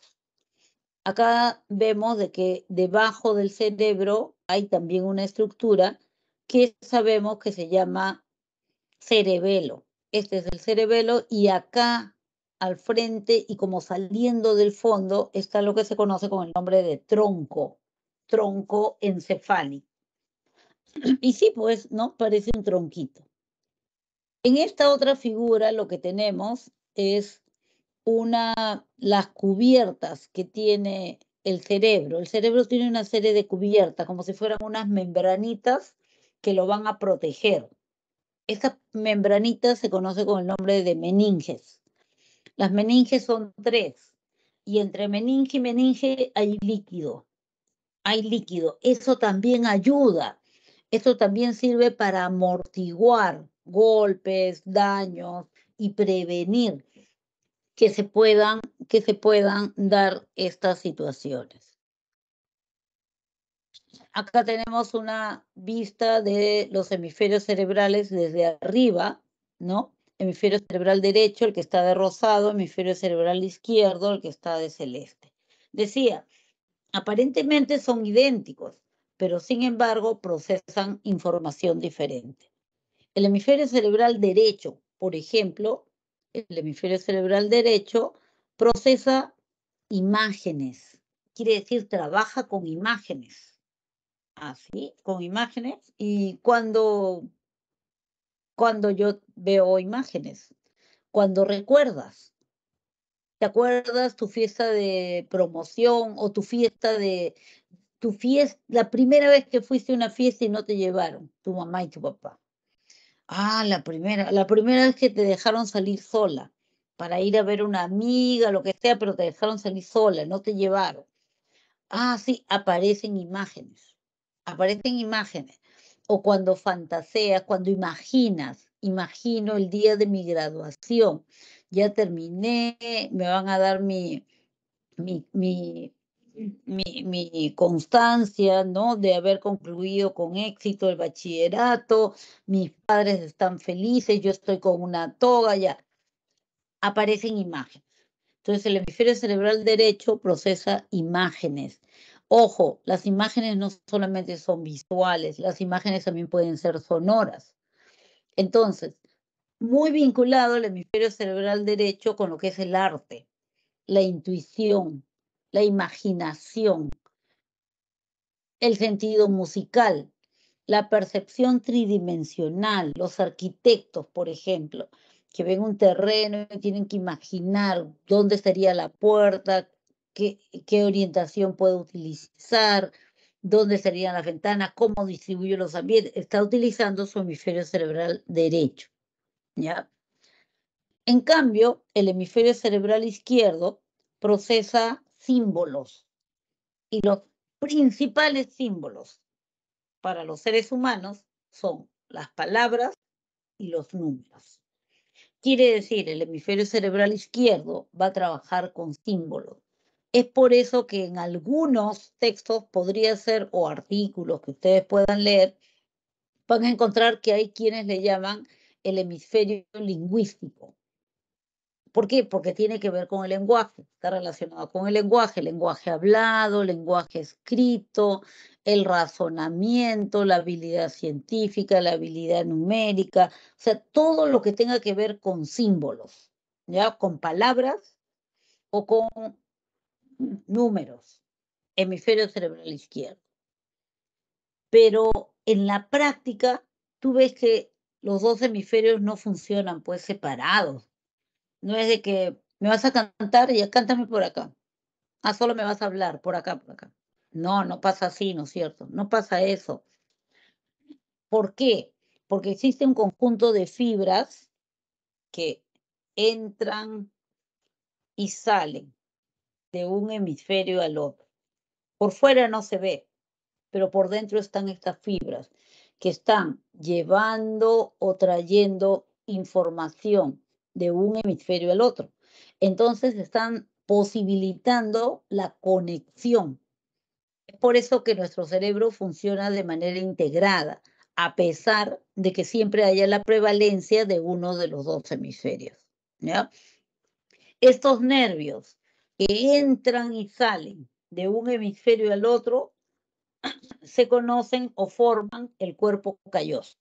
Acá vemos de que debajo del cerebro hay también una estructura que sabemos que se llama cerebelo. Este es el cerebelo y acá al frente y como saliendo del fondo está lo que se conoce con el nombre de tronco, tronco encefálico. Y sí, pues, ¿no? Parece un tronquito. En esta otra figura lo que tenemos es una, las cubiertas que tiene el cerebro. El cerebro tiene una serie de cubiertas, como si fueran unas membranitas que lo van a proteger. Estas membranitas se conoce con el nombre de meninges. Las meninges son tres, y entre meninge y meninge hay líquido. Hay líquido. Eso también ayuda esto también sirve para amortiguar golpes, daños y prevenir que se puedan, que se puedan dar estas situaciones. Acá tenemos una vista de los hemisferios cerebrales desde arriba, ¿no? Hemisferio cerebral derecho, el que está de rosado, hemisferio cerebral izquierdo, el que está de celeste. Decía, aparentemente son idénticos, pero sin embargo procesan información diferente. El hemisferio cerebral derecho, por ejemplo, el hemisferio cerebral derecho procesa imágenes, quiere decir trabaja con imágenes. Así, con imágenes. Y cuando, cuando yo veo imágenes, cuando recuerdas, ¿te acuerdas tu fiesta de promoción o tu fiesta de, tu fiesta, la primera vez que fuiste a una fiesta y no te llevaron, tu mamá y tu papá. Ah, la primera, la primera vez que te dejaron salir sola para ir a ver una amiga, lo que sea, pero te dejaron salir sola, no te llevaron. Ah, sí, aparecen imágenes, aparecen imágenes. O cuando fantaseas, cuando imaginas, imagino el día de mi graduación, ya terminé, me van a dar mi, mi mi, constancia, ¿no? De haber concluido con éxito el bachillerato, mis padres están felices, yo estoy con una toga, ya. Aparecen imágenes. Entonces el hemisferio cerebral derecho procesa imágenes. Ojo, las imágenes no solamente son visuales, las imágenes también pueden ser sonoras. Entonces, muy vinculado el hemisferio cerebral derecho con lo que es el arte, la intuición, la imaginación, el sentido musical, la percepción tridimensional, los arquitectos, por ejemplo, que ven un terreno y tienen que imaginar dónde estaría la puerta, qué, orientación puede utilizar, dónde serían las ventanas, cómo distribuye los ambientes. Está utilizando su hemisferio cerebral derecho. ¿ya? En cambio, el hemisferio cerebral izquierdo procesa símbolos. Y los principales símbolos para los seres humanos son las palabras y los números. Quiere decir, el hemisferio cerebral izquierdo va a trabajar con símbolos. Es por eso que en algunos textos podría ser, o artículos que ustedes puedan leer, van a encontrar que hay quienes le llaman el hemisferio lingüístico, ¿Por qué? Porque tiene que ver con el lenguaje, está relacionado con el lenguaje, lenguaje hablado, lenguaje escrito, el razonamiento, la habilidad científica, la habilidad numérica, o sea, todo lo que tenga que ver con símbolos, ¿ya? Con palabras o con números, hemisferio cerebral izquierdo. Pero en la práctica, tú ves que los dos hemisferios no funcionan pues separados no es de que me vas a cantar y cántame por acá. Ah, solo me vas a hablar por acá, por acá. No, no pasa así, ¿no es cierto? No pasa eso. ¿Por qué? Porque existe un conjunto de fibras que entran y salen de un hemisferio al otro. Por fuera no se ve, pero por dentro están estas fibras que están llevando o trayendo información de un hemisferio al otro. Entonces están posibilitando la conexión. Es por eso que nuestro cerebro funciona de manera integrada, a pesar de que siempre haya la prevalencia de uno de los dos hemisferios. Estos nervios que entran y salen de un hemisferio al otro se conocen o forman el cuerpo calloso.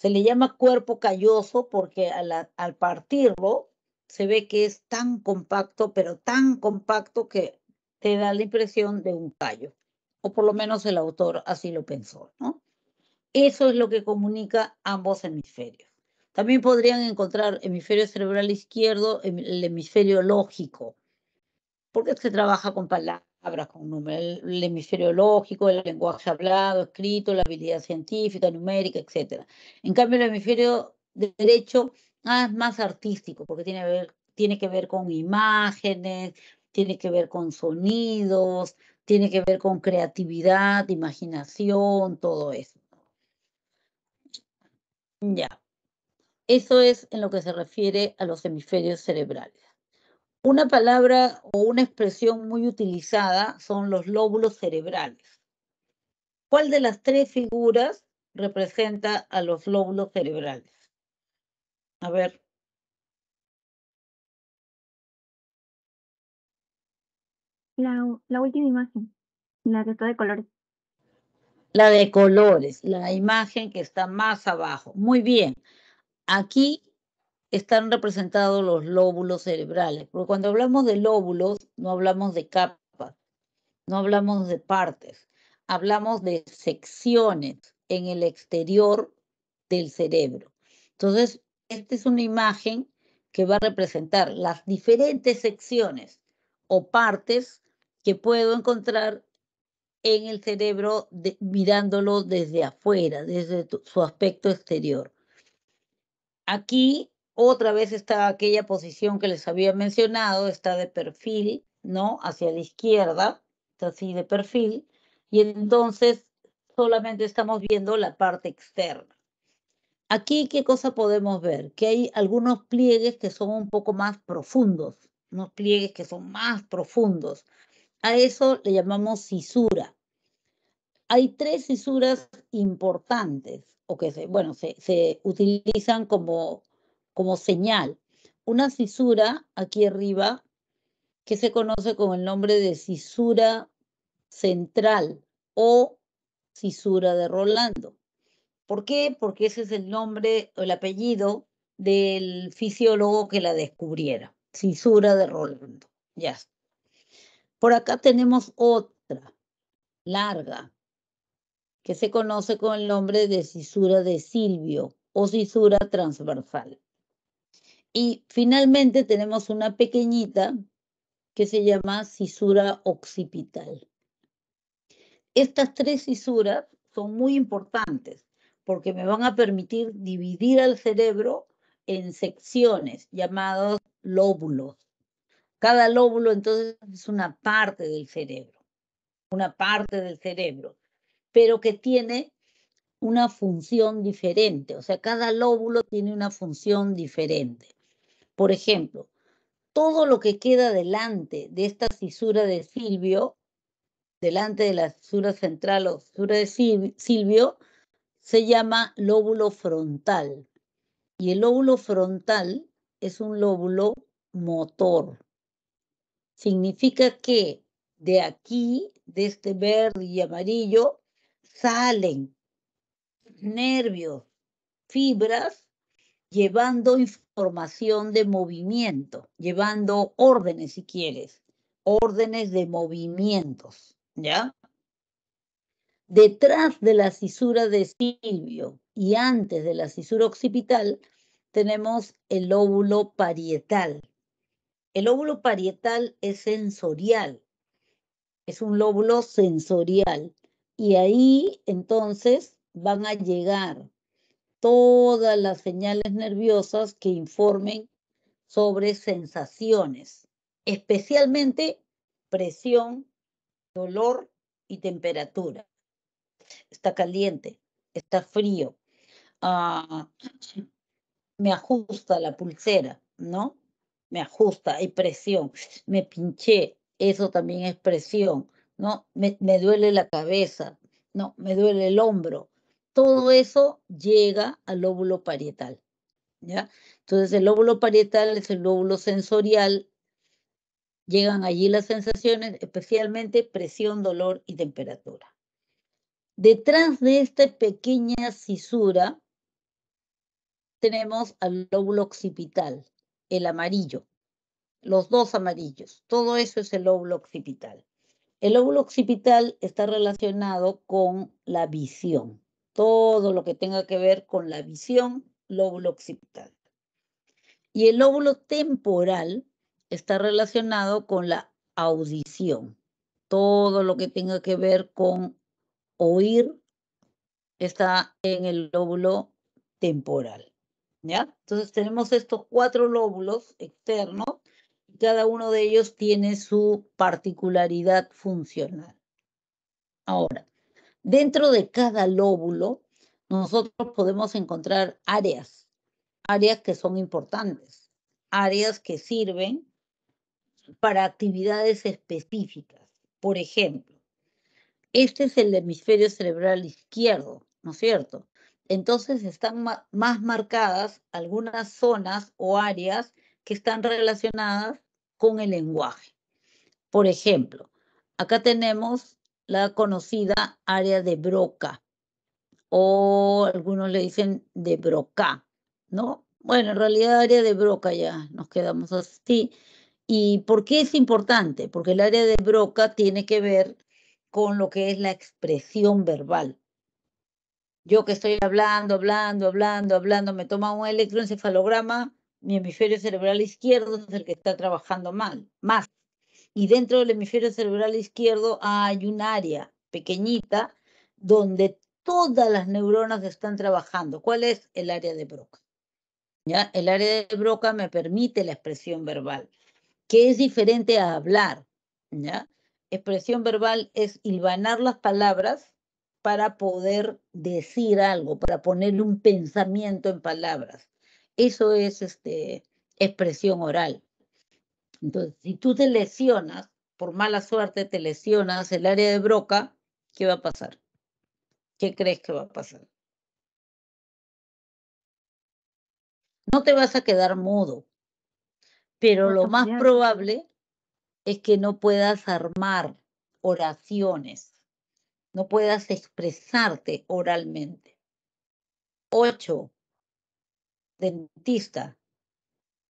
Se le llama cuerpo calloso porque al, partirlo se ve que es tan compacto, pero tan compacto que te da la impresión de un callo, o por lo menos el autor así lo pensó, ¿no? Eso es lo que comunica ambos hemisferios. También podrían encontrar hemisferio cerebral izquierdo, em, el hemisferio lógico, porque se trabaja con palabras, Habrá con el, hemisferio lógico, el lenguaje hablado, escrito, la habilidad científica, numérica, etc. En cambio, el hemisferio de derecho ah, es más artístico, porque tiene, ver, tiene que ver con imágenes, tiene que ver con sonidos, tiene que ver con creatividad, imaginación, todo eso. Ya. Eso es en lo que se refiere a los hemisferios cerebrales. Una palabra o una expresión muy utilizada son los lóbulos cerebrales. ¿Cuál de las tres figuras representa a los lóbulos cerebrales? A ver. La, última imagen, la que está de colores. La de colores, la imagen que está más abajo. Muy bien. Aquí están representados los lóbulos cerebrales. Porque cuando hablamos de lóbulos, no hablamos de capas, no hablamos de partes, hablamos de secciones en el exterior del cerebro. Entonces, esta es una imagen que va a representar las diferentes secciones o partes que puedo encontrar en el cerebro mirándolo desde afuera, desde su aspecto exterior. Aquí otra vez está aquella posición que les había mencionado, está de perfil, ¿no? Hacia la izquierda, está así de perfil, y entonces solamente estamos viendo la parte externa. Aquí, ¿qué cosa podemos ver? Que hay algunos pliegues que son un poco más profundos, unos pliegues que son más profundos. A eso le llamamos cisura. Hay tres cisuras importantes, o que se, bueno, se, se utilizan como como señal, una cisura aquí arriba que se conoce con el nombre de cisura central o cisura de Rolando. ¿Por qué? Porque ese es el nombre o el apellido del fisiólogo que la descubriera, cisura de Rolando. Ya. Por acá tenemos otra, larga, que se conoce con el nombre de cisura de Silvio o cisura transversal. Y finalmente tenemos una pequeñita que se llama cisura occipital. Estas tres cisuras son muy importantes porque me van a permitir dividir al cerebro en secciones llamados lóbulos. Cada lóbulo entonces es una parte del cerebro, una parte del cerebro, pero que tiene una función diferente, o sea, cada lóbulo tiene una función diferente. Por ejemplo, todo lo que queda delante de esta fisura de Silvio, delante de la fisura central o fisura de Silvio, se llama lóbulo frontal. Y el lóbulo frontal es un lóbulo motor. Significa que de aquí, de este verde y amarillo, salen nervios, fibras llevando información de movimiento, llevando órdenes, si quieres, órdenes de movimientos, ¿ya? Detrás de la cisura de Silvio y antes de la cisura occipital tenemos el lóbulo parietal. El lóbulo parietal es sensorial, es un lóbulo sensorial y ahí entonces van a llegar todas las señales nerviosas que informen sobre sensaciones, especialmente presión, dolor y temperatura. Está caliente, está frío, ah, me ajusta la pulsera, ¿no? Me ajusta, hay presión, me pinché, eso también es presión, ¿no? me duele la cabeza, no, me duele el hombro, todo eso llega al lóbulo parietal. ¿ya? Entonces el lóbulo parietal es el lóbulo sensorial, llegan allí las sensaciones, especialmente presión, dolor y temperatura. Detrás de esta pequeña cisura tenemos al lóbulo occipital, el amarillo, los dos amarillos, todo eso es el lóbulo occipital. El lóbulo occipital está relacionado con la visión todo lo que tenga que ver con la visión, lóbulo occipital. Y el lóbulo temporal está relacionado con la audición, todo lo que tenga que ver con oír está en el lóbulo temporal. ¿ya? Entonces tenemos estos cuatro lóbulos externos y cada uno de ellos tiene su particularidad funcional. Ahora, Dentro de cada lóbulo, nosotros podemos encontrar áreas, áreas que son importantes, áreas que sirven para actividades específicas. Por ejemplo, este es el hemisferio cerebral izquierdo, ¿no es cierto? Entonces están más marcadas algunas zonas o áreas que están relacionadas con el lenguaje. Por ejemplo, acá tenemos la conocida área de Broca, o algunos le dicen de Broca, ¿no? Bueno, en realidad área de Broca ya nos quedamos así. ¿Y por qué es importante? Porque el área de Broca tiene que ver con lo que es la expresión verbal. Yo que estoy hablando, hablando, hablando, hablando, me toma un electroencefalograma, mi hemisferio cerebral izquierdo es el que está trabajando mal, más y dentro del hemisferio cerebral izquierdo hay un área pequeñita donde todas las neuronas están trabajando. ¿Cuál es el área de Broca? ¿Ya? El área de Broca me permite la expresión verbal, que es diferente a hablar. ¿ya? Expresión verbal es hilvanar las palabras para poder decir algo, para poner un pensamiento en palabras. Eso es este, expresión oral. Entonces, si tú te lesionas, por mala suerte te lesionas el área de broca, ¿qué va a pasar? ¿Qué crees que va a pasar? No te vas a quedar mudo, pero lo más probable es que no puedas armar oraciones, no puedas expresarte oralmente. Ocho, dentista,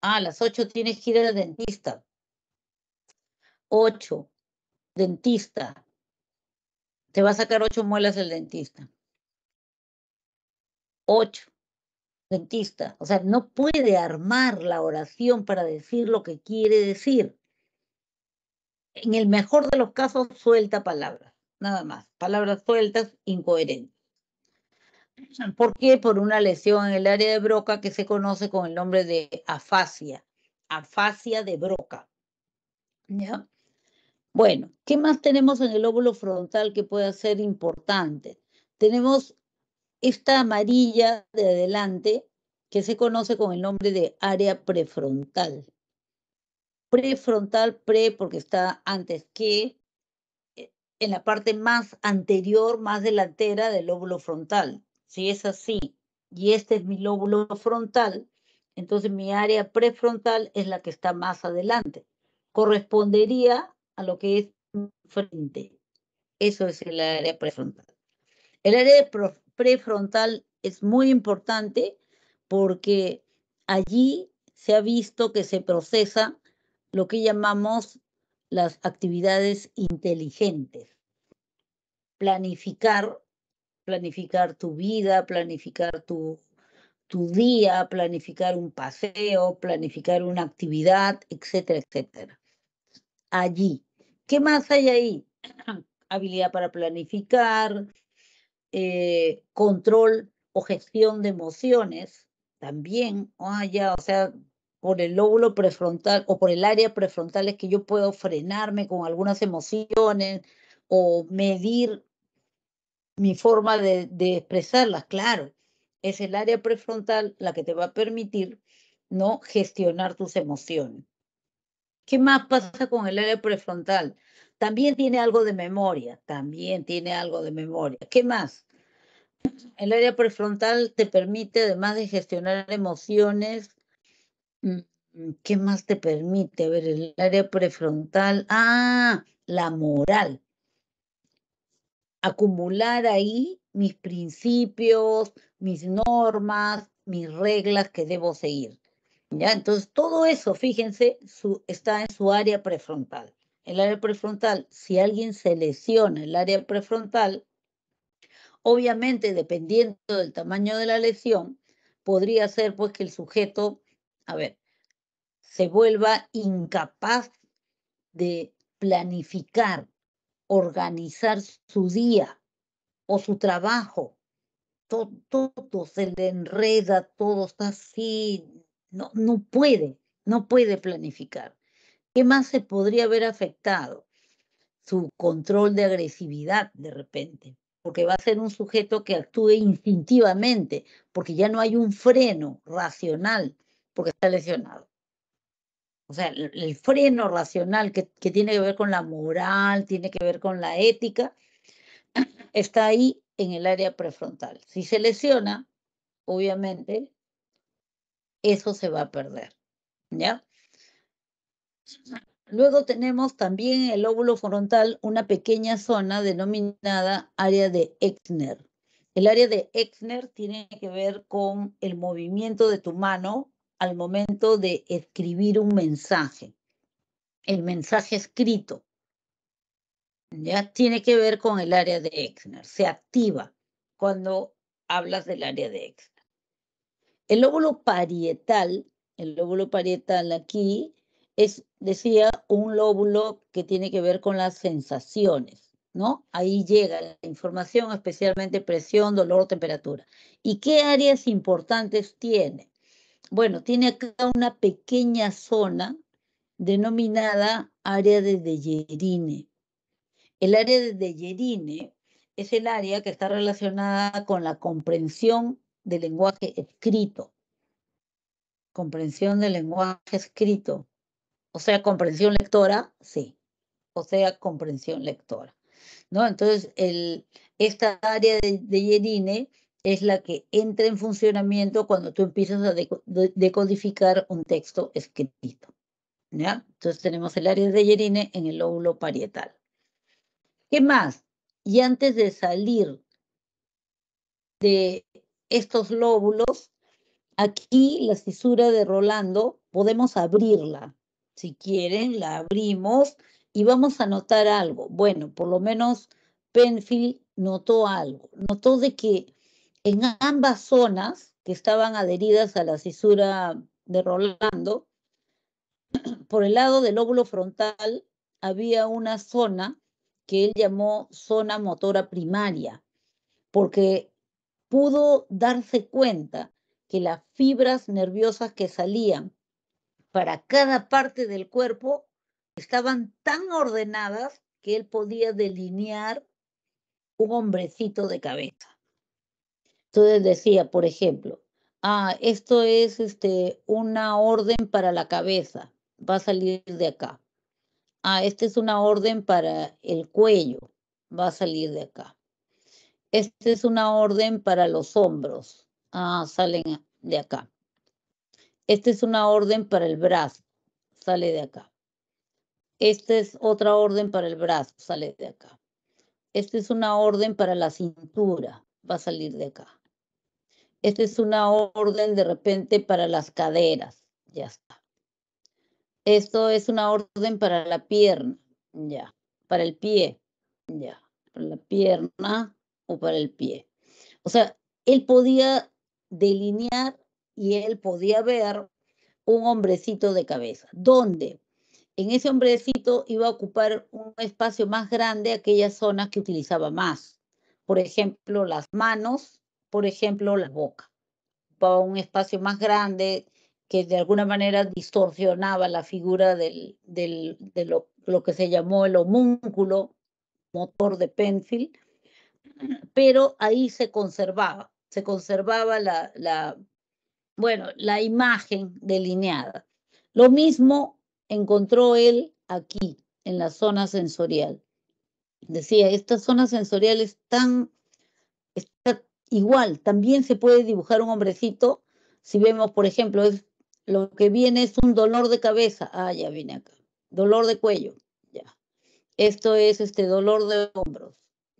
Ah, las 8 tienes que ir al dentista. 8. Dentista. Te va a sacar ocho muelas el dentista. 8. Dentista. O sea, no puede armar la oración para decir lo que quiere decir. En el mejor de los casos, suelta palabras. Nada más. Palabras sueltas, incoherentes. ¿Por qué? Por una lesión en el área de Broca que se conoce con el nombre de afasia, afasia de Broca. Bueno, ¿qué más tenemos en el óvulo frontal que puede ser importante? Tenemos esta amarilla de adelante que se conoce con el nombre de área prefrontal. Prefrontal, pre, porque está antes que, eh, en la parte más anterior, más delantera del óvulo frontal. Si es así y este es mi lóbulo frontal, entonces mi área prefrontal es la que está más adelante. Correspondería a lo que es frente. Eso es el área prefrontal. El área prefrontal es muy importante porque allí se ha visto que se procesa lo que llamamos las actividades inteligentes. Planificar planificar tu vida, planificar tu, tu día, planificar un paseo, planificar una actividad, etcétera, etcétera. Allí. ¿Qué más hay ahí? Habilidad para planificar, eh, control o gestión de emociones, también, ah, o sea, por el lóbulo prefrontal o por el área prefrontal es que yo puedo frenarme con algunas emociones o medir mi forma de, expresarlas, claro. Es el área prefrontal la que te va a permitir ¿no? gestionar tus emociones. ¿Qué más pasa con el área prefrontal? También tiene algo de memoria, también tiene algo de memoria. ¿Qué más? El área prefrontal te permite, además de gestionar emociones, mm, ¿qué más te permite? A ver, el área prefrontal, ah, la moral acumular ahí mis principios, mis normas, mis reglas que debo seguir. ¿ya? Entonces, todo eso, fíjense, su, está en su área prefrontal. El área prefrontal, si alguien se lesiona el área prefrontal, obviamente dependiendo del tamaño de la lesión, podría ser pues que el sujeto, a ver, se vuelva incapaz de planificar organizar su día o su trabajo. Todo, se le enreda, todo está así, no, no puede, no puede planificar. ¿Qué más se podría haber afectado? Su control de agresividad de repente, porque va a ser un sujeto que actúe instintivamente, porque ya no hay un freno racional, porque está lesionado o sea, el, freno racional que, tiene que ver con la moral, tiene que ver con la ética, está ahí en el área prefrontal. Si se lesiona, obviamente, eso se va a perder. ¿Ya? Luego tenemos también en el óvulo frontal una pequeña zona denominada área de Exner. El área de Exner tiene que ver con el movimiento de tu mano al momento de escribir un mensaje. El mensaje escrito ya tiene que ver con el área de Exner, se activa cuando hablas del área de Exner. El lóbulo parietal, el lóbulo parietal aquí es, decía, un lóbulo que tiene que ver con las sensaciones, ¿no? Ahí llega la información, especialmente presión, dolor, temperatura. ¿Y qué áreas importantes tiene? Bueno, tiene acá una pequeña zona denominada área de Deyerine. El área de Deyerine es el área que está relacionada con la comprensión del lenguaje escrito. Comprensión del lenguaje escrito. O sea, comprensión lectora, sí. O sea, comprensión lectora. ¿No? Entonces, el, esta área de, de es la que entra en funcionamiento cuando tú empiezas a decodificar un texto escrito. ¿ya? Entonces tenemos el área de Yerine en el lóbulo parietal. ¿Qué más? Y antes de salir de estos lóbulos, aquí la cisura de Rolando podemos abrirla. Si quieren, la abrimos y vamos a notar algo. Bueno, por lo menos Penfield notó algo. Notó de que en ambas zonas que estaban adheridas a la cisura de Rolando, por el lado del óvulo frontal había una zona que él llamó zona motora primaria, porque pudo darse cuenta que las fibras nerviosas que salían para cada parte del cuerpo estaban tan ordenadas que él podía delinear un hombrecito de cabeza. Entonces decía, por ejemplo, ah, esto es este, una orden para la cabeza, va a salir de acá. Ah, esta es una orden para el cuello, va a salir de acá. Esta es una orden para los hombros, ah, salen de acá. Esta es una orden para el brazo, sale de acá. Esta es otra orden para el brazo, sale de acá. Esta es una orden para la cintura, va a salir de acá. Esta es una orden de repente para las caderas, ya está. Esto es una orden para la pierna, ya, para el pie, ya, para la pierna o para el pie. O sea, él podía delinear y él podía ver un hombrecito de cabeza. ¿Dónde? En ese hombrecito iba a ocupar un espacio más grande aquellas zonas que utilizaba más. Por ejemplo, las manos, por ejemplo, la boca, para un espacio más grande que de alguna manera distorsionaba la figura del, de lo, que se llamó el homúnculo, motor de Penfield, pero ahí se conservaba, se conservaba la, la, bueno, la imagen delineada. Lo mismo encontró él aquí, en la zona sensorial. Decía, esta zona sensorial tan, Igual, también se puede dibujar un hombrecito. Si vemos, por ejemplo, es, lo que viene es un dolor de cabeza. Ah, ya viene acá. Dolor de cuello. Ya. Esto es este dolor de hombros.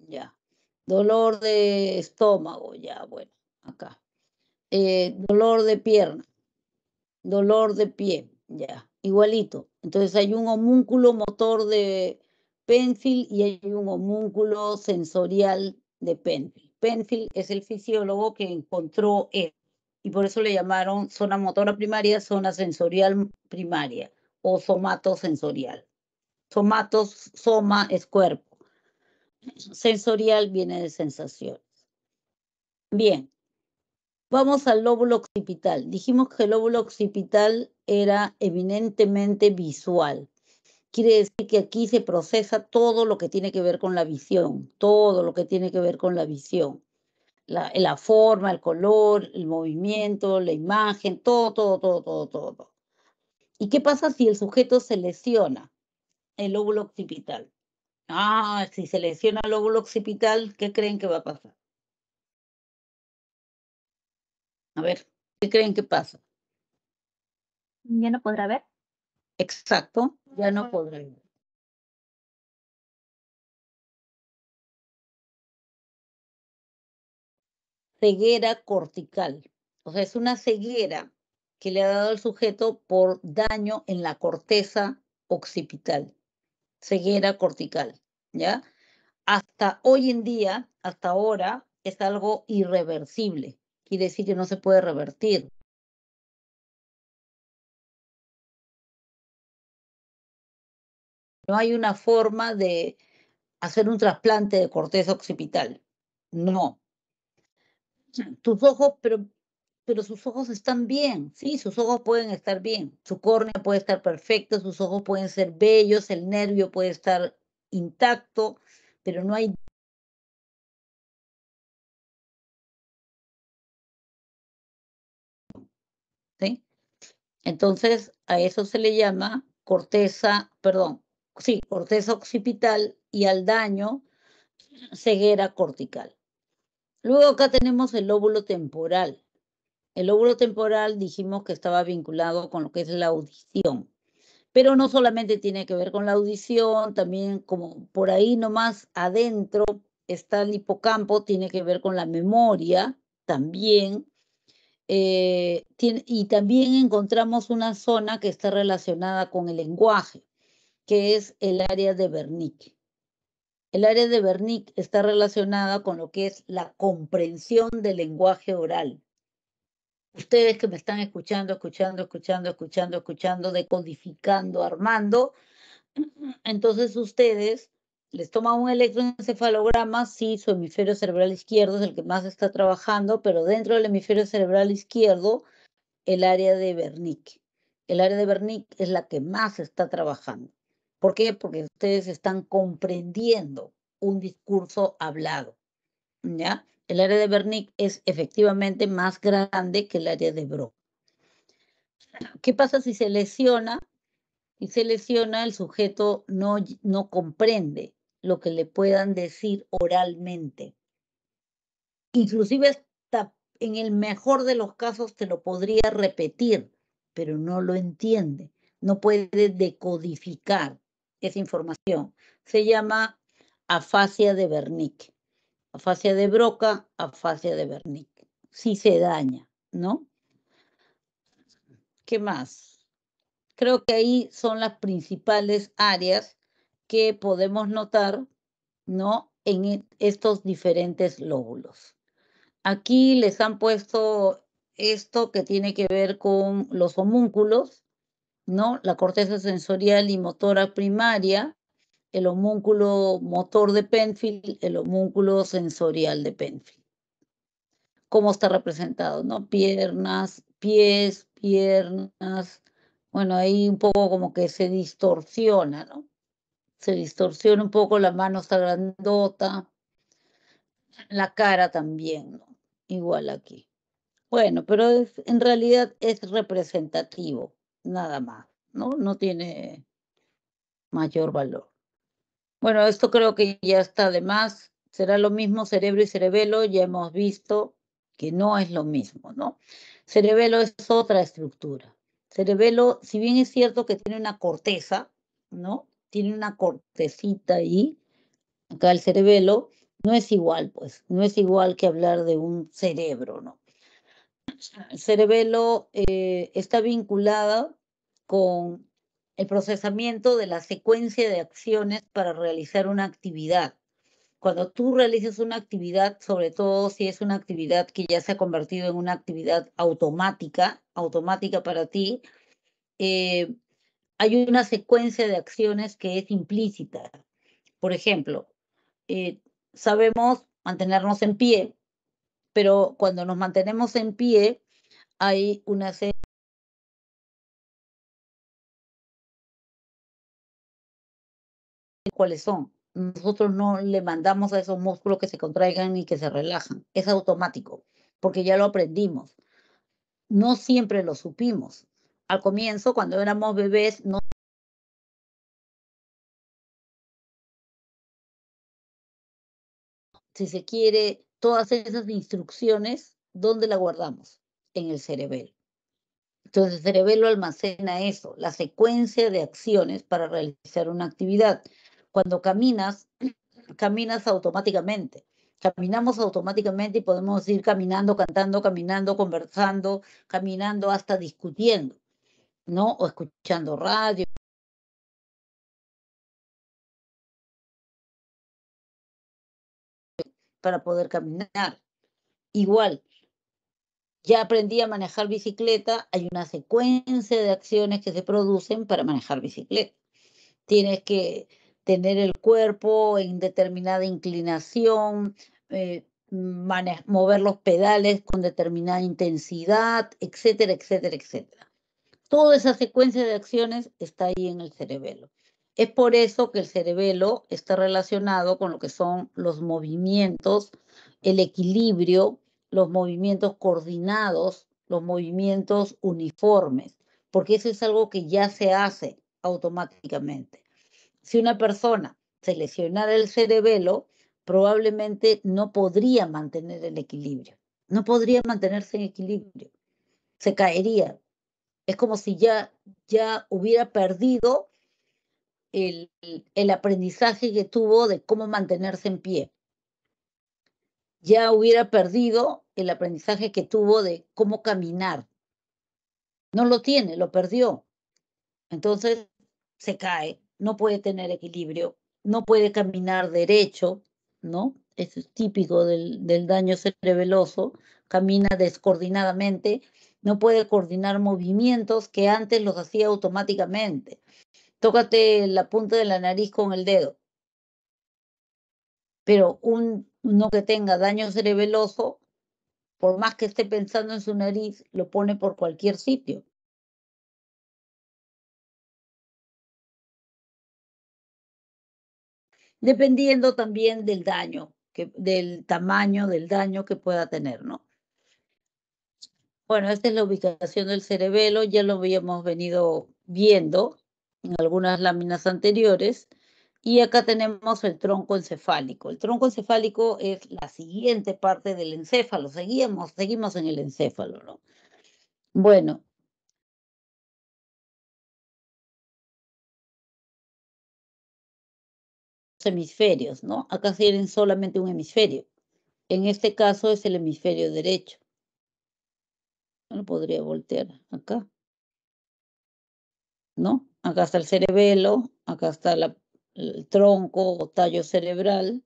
Ya. Dolor de estómago. Ya, bueno, acá. Eh, dolor de pierna. Dolor de pie. Ya. Igualito. Entonces hay un homúnculo motor de pencil y hay un homúnculo sensorial de pencil. Penfield es el fisiólogo que encontró él. y por eso le llamaron zona motora primaria, zona sensorial primaria o somatosensorial. Somatos, soma es cuerpo. Sensorial viene de sensaciones. Bien, vamos al lóbulo occipital. Dijimos que el lóbulo occipital era eminentemente visual. Quiere decir que aquí se procesa todo lo que tiene que ver con la visión, todo lo que tiene que ver con la visión. La, forma, el color, el movimiento, la imagen, todo, todo, todo, todo, todo. ¿Y qué pasa si el sujeto se lesiona el lóbulo occipital? Ah, si se lesiona el lóbulo occipital, ¿qué creen que va a pasar? A ver, ¿qué creen que pasa? Ya no podrá ver. Exacto, ya no podré. Ceguera cortical. O sea, es una ceguera que le ha dado al sujeto por daño en la corteza occipital. Ceguera cortical, ¿ya? Hasta hoy en día, hasta ahora, es algo irreversible. Quiere decir que no se puede revertir. No hay una forma de hacer un trasplante de corteza occipital. No. Tus ojos, pero, pero sus ojos están bien, sí, sus ojos pueden estar bien, su córnea puede estar perfecta, sus ojos pueden ser bellos, el nervio puede estar intacto, pero no hay ¿Sí? Entonces, a eso se le llama corteza, perdón, sí, corteza occipital y al daño, ceguera cortical. Luego acá tenemos el lóbulo temporal. El lóbulo temporal dijimos que estaba vinculado con lo que es la audición, pero no solamente tiene que ver con la audición, también como por ahí nomás adentro está el hipocampo, tiene que ver con la memoria también. Eh, y también encontramos una zona que está relacionada con el lenguaje que es el área de Bernick. El área de Bernick está relacionada con lo que es la comprensión del lenguaje oral. Ustedes que me están escuchando, escuchando, escuchando, escuchando, escuchando, decodificando, armando, entonces ustedes les toma un electroencefalograma, sí, su hemisferio cerebral izquierdo es el que más está trabajando, pero dentro del hemisferio cerebral izquierdo, el área de Bernick. El área de bernick es la que más está trabajando. ¿Por qué? Porque ustedes están comprendiendo un discurso hablado. ¿ya? El área de Bernick es efectivamente más grande que el área de Brock. ¿Qué pasa si se lesiona? Y se lesiona, el sujeto no, no comprende lo que le puedan decir oralmente. Inclusive en el mejor de los casos te lo podría repetir, pero no lo entiende, no puede decodificar esa información. Se llama afasia de Wernicke. Afasia de Broca, afasia de Wernicke. Si se daña, ¿no? ¿Qué más? Creo que ahí son las principales áreas que podemos notar, ¿no? En e, estos diferentes lóbulos. Aquí les han puesto esto que tiene que ver con los homúnculos, ¿no? La corteza sensorial y motora primaria, el homúnculo motor de Penfield, el homúnculo sensorial de Penfield. ¿Cómo está representado? ¿No? Piernas, pies, piernas. Bueno, ahí un poco como que se distorsiona, ¿no? Se distorsiona un poco, la mano está grandota, la cara también, ¿no? Igual aquí. Bueno, pero en realidad es representativo nada más, ¿no? No tiene mayor valor. Bueno, esto creo que ya está de más. Será lo mismo cerebro y cerebelo, ya hemos visto que no es lo mismo, ¿no? Cerebelo es otra estructura. Cerebelo, si bien es cierto que tiene una corteza, ¿no? Tiene una cortecita ahí, acá el cerebelo, no es igual, pues, no es igual que hablar de un cerebro, ¿no? cerebelo eh, está vinculada con el procesamiento de la secuencia de acciones para realizar una actividad. Cuando tú realizas una actividad, sobre todo si es una actividad que ya se ha convertido en una actividad automática, automática para ti, eh, hay una secuencia de acciones que es implícita. Por ejemplo, eh, sabemos mantenernos en pie, pero cuando nos mantenemos en pie hay una serie cuáles son. Nosotros no le mandamos a esos músculos que se contraigan y que se relajan. Es automático, porque ya lo aprendimos. No siempre lo supimos. Al comienzo, cuando éramos bebés, no si se quiere, todas esas instrucciones, ¿dónde la guardamos? En el cerebelo. Entonces el cerebelo almacena eso, la secuencia de acciones para realizar una actividad. Cuando caminas, caminas automáticamente. Caminamos automáticamente y podemos ir caminando, cantando, caminando, conversando, caminando hasta discutiendo, ¿no? O escuchando radio, para poder caminar. Igual, ya aprendí a manejar bicicleta, hay una secuencia de acciones que se producen para manejar bicicleta. Tienes que tener el cuerpo en determinada inclinación, eh, mover los pedales con determinada intensidad, etcétera, etcétera, etcétera. Toda esa secuencia de acciones está ahí en el cerebelo. Es por eso que el cerebelo está relacionado con lo que son los movimientos, el equilibrio, los movimientos coordinados, los movimientos uniformes, porque eso es algo que ya se hace automáticamente. Si una persona se lesionara el cerebelo, probablemente no podría mantener el equilibrio, no podría mantenerse en equilibrio, se caería. Es como si ya, ya hubiera perdido el, aprendizaje que tuvo de cómo mantenerse en pie. Ya hubiera perdido el aprendizaje que tuvo de cómo caminar. No lo tiene, lo perdió. Entonces se cae, no puede tener equilibrio, no puede caminar derecho, ¿no? Eso es típico del, del daño cerebeloso, camina descoordinadamente, no puede coordinar movimientos que antes los hacía automáticamente. Tócate la punta de la nariz con el dedo. Pero uno que tenga daño cerebeloso, por más que esté pensando en su nariz, lo pone por cualquier sitio. Dependiendo también del daño, del tamaño del daño que pueda tener, ¿no? Bueno, esta es la ubicación del cerebelo, ya lo habíamos venido viendo en algunas láminas anteriores. Y acá tenemos el tronco encefálico. El tronco encefálico es la siguiente parte del encéfalo. Seguimos, seguimos en el encéfalo, ¿no? Bueno. hemisferios, ¿no? Acá tienen solamente un hemisferio. En este caso es el hemisferio derecho. No podría voltear acá. ¿No? acá está el cerebelo, acá está el tronco o tallo cerebral.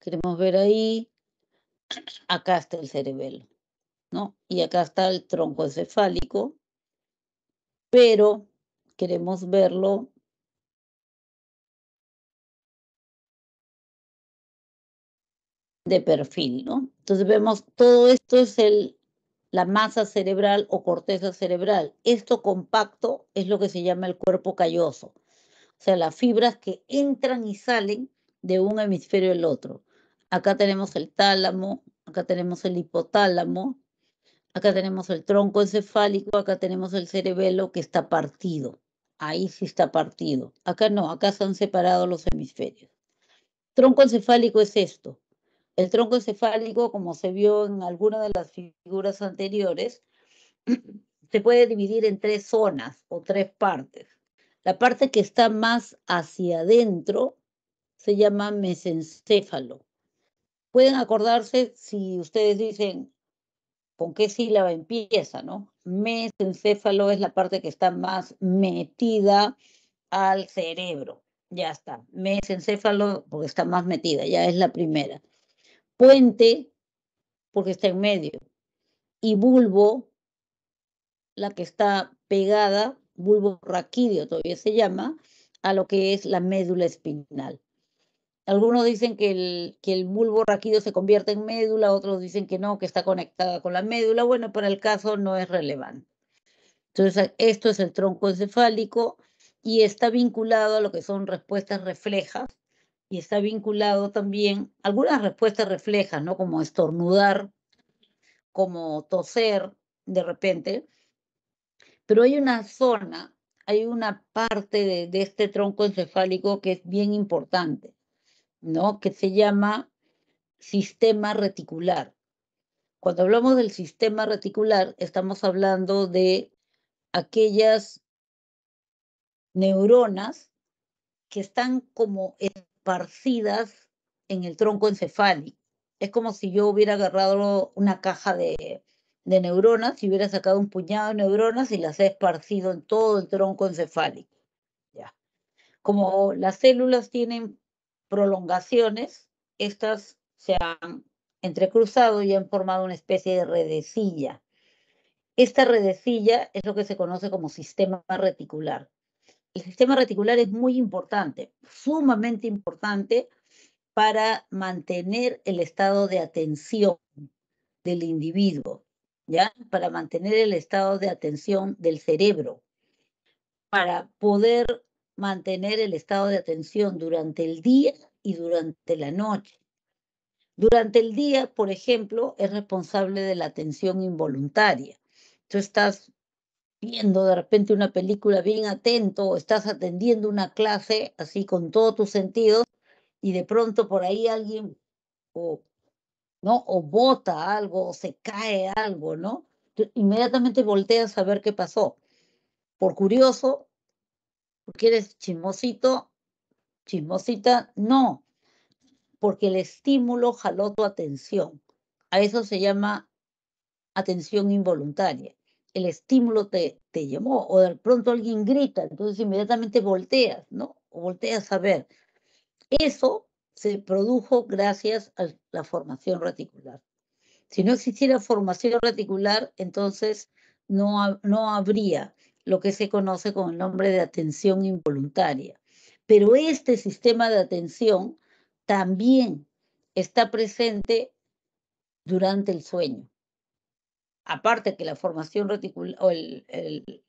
Queremos ver ahí, acá está el cerebelo, ¿no? Y acá está el tronco encefálico, pero queremos verlo de perfil, ¿no? Entonces vemos, todo esto es el la masa cerebral o corteza cerebral. Esto compacto es lo que se llama el cuerpo calloso, o sea, las fibras que entran y salen de un hemisferio al otro. Acá tenemos el tálamo, acá tenemos el hipotálamo, acá tenemos el tronco encefálico, acá tenemos el cerebelo que está partido. Ahí sí está partido. Acá no, acá se han separado los hemisferios. Tronco encefálico es esto. El tronco encefálico, como se vio en alguna de las figuras anteriores, se puede dividir en tres zonas o tres partes. La parte que está más hacia adentro se llama mesencéfalo. Pueden acordarse si ustedes dicen con qué sílaba empieza, ¿no? Mesencéfalo es la parte que está más metida al cerebro. Ya está. Mesencéfalo porque está más metida, ya es la primera puente, porque está en medio, y bulbo, la que está pegada, bulbo raquídeo todavía se llama, a lo que es la médula espinal. Algunos dicen que el, que el bulbo raquídeo se convierte en médula, otros dicen que no, que está conectada con la médula. Bueno, para el caso no es relevante. Entonces, esto es el tronco encefálico y está vinculado a lo que son respuestas reflejas y está vinculado también, algunas respuestas reflejan, ¿no? Como estornudar, como toser de repente, pero hay una zona, hay una parte de, de este tronco encefálico que es bien importante, ¿no? Que se llama sistema reticular. Cuando hablamos del sistema reticular, estamos hablando de aquellas neuronas que están como esparcidas en el tronco encefálico. Es como si yo hubiera agarrado una caja de, neuronas y hubiera sacado un puñado de neuronas y las he esparcido en todo el tronco encefálico. Ya. Como las células tienen prolongaciones, estas se han entrecruzado y han formado una especie de redecilla. Esta redecilla es lo que se conoce como sistema reticular el sistema reticular es muy importante, sumamente importante para mantener el estado de atención del individuo, ¿ya? Para mantener el estado de atención del cerebro, para poder mantener el estado de atención durante el día y durante la noche. Durante el día, por ejemplo, es responsable de la atención involuntaria. Tú estás viendo de repente una película bien atento o estás atendiendo una clase así con todos tus sentidos y de pronto por ahí alguien o no o bota algo o se cae algo, ¿no? Inmediatamente volteas a ver qué pasó. Por curioso, porque eres chismosito, chismosita, no, porque el estímulo jaló tu atención. A eso se llama atención involuntaria el estímulo te, te llamó o de pronto alguien grita, entonces inmediatamente volteas, ¿no? O volteas a ver. Eso se produjo gracias a la formación reticular. Si no existiera formación reticular, entonces no, no habría lo que se conoce con el nombre de atención involuntaria. Pero este sistema de atención también está presente durante el sueño aparte que la formación reticular o el, el,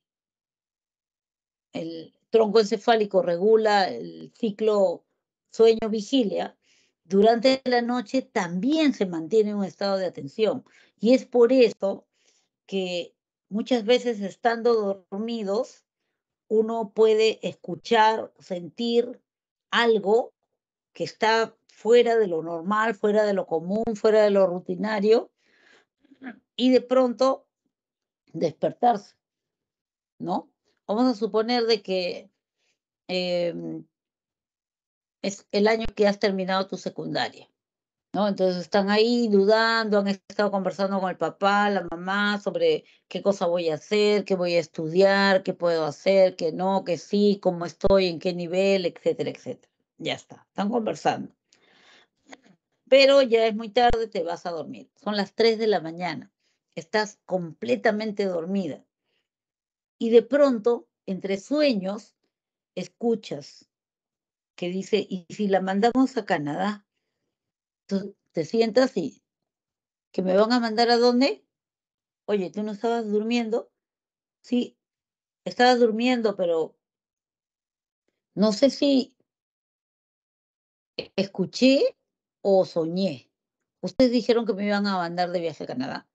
tronco encefálico regula el ciclo sueño-vigilia, durante la noche también se mantiene un estado de atención. Y es por eso que muchas veces estando dormidos, uno puede escuchar, sentir algo que está fuera de lo normal, fuera de lo común, fuera de lo rutinario, y de pronto despertarse, ¿no? Vamos a suponer de que em, es el año que has terminado tu secundaria, ¿no? Entonces están ahí dudando, han estado conversando con el papá, la mamá, sobre qué cosa voy a hacer, qué voy a estudiar, qué puedo hacer, qué no, qué sí, cómo estoy, en qué nivel, etcétera, etcétera. Ya está, están conversando pero ya es muy tarde, te vas a dormir. Son las 3 de la mañana, estás completamente dormida. Y de pronto, entre sueños, escuchas que dice, ¿y si la mandamos a Canadá? te sientas y, ¿que me van a mandar a dónde? Oye, ¿tú no estabas durmiendo? Sí, estaba durmiendo, pero no sé si escuché o soñé? Ustedes dijeron que me iban a mandar de viaje a Canadá.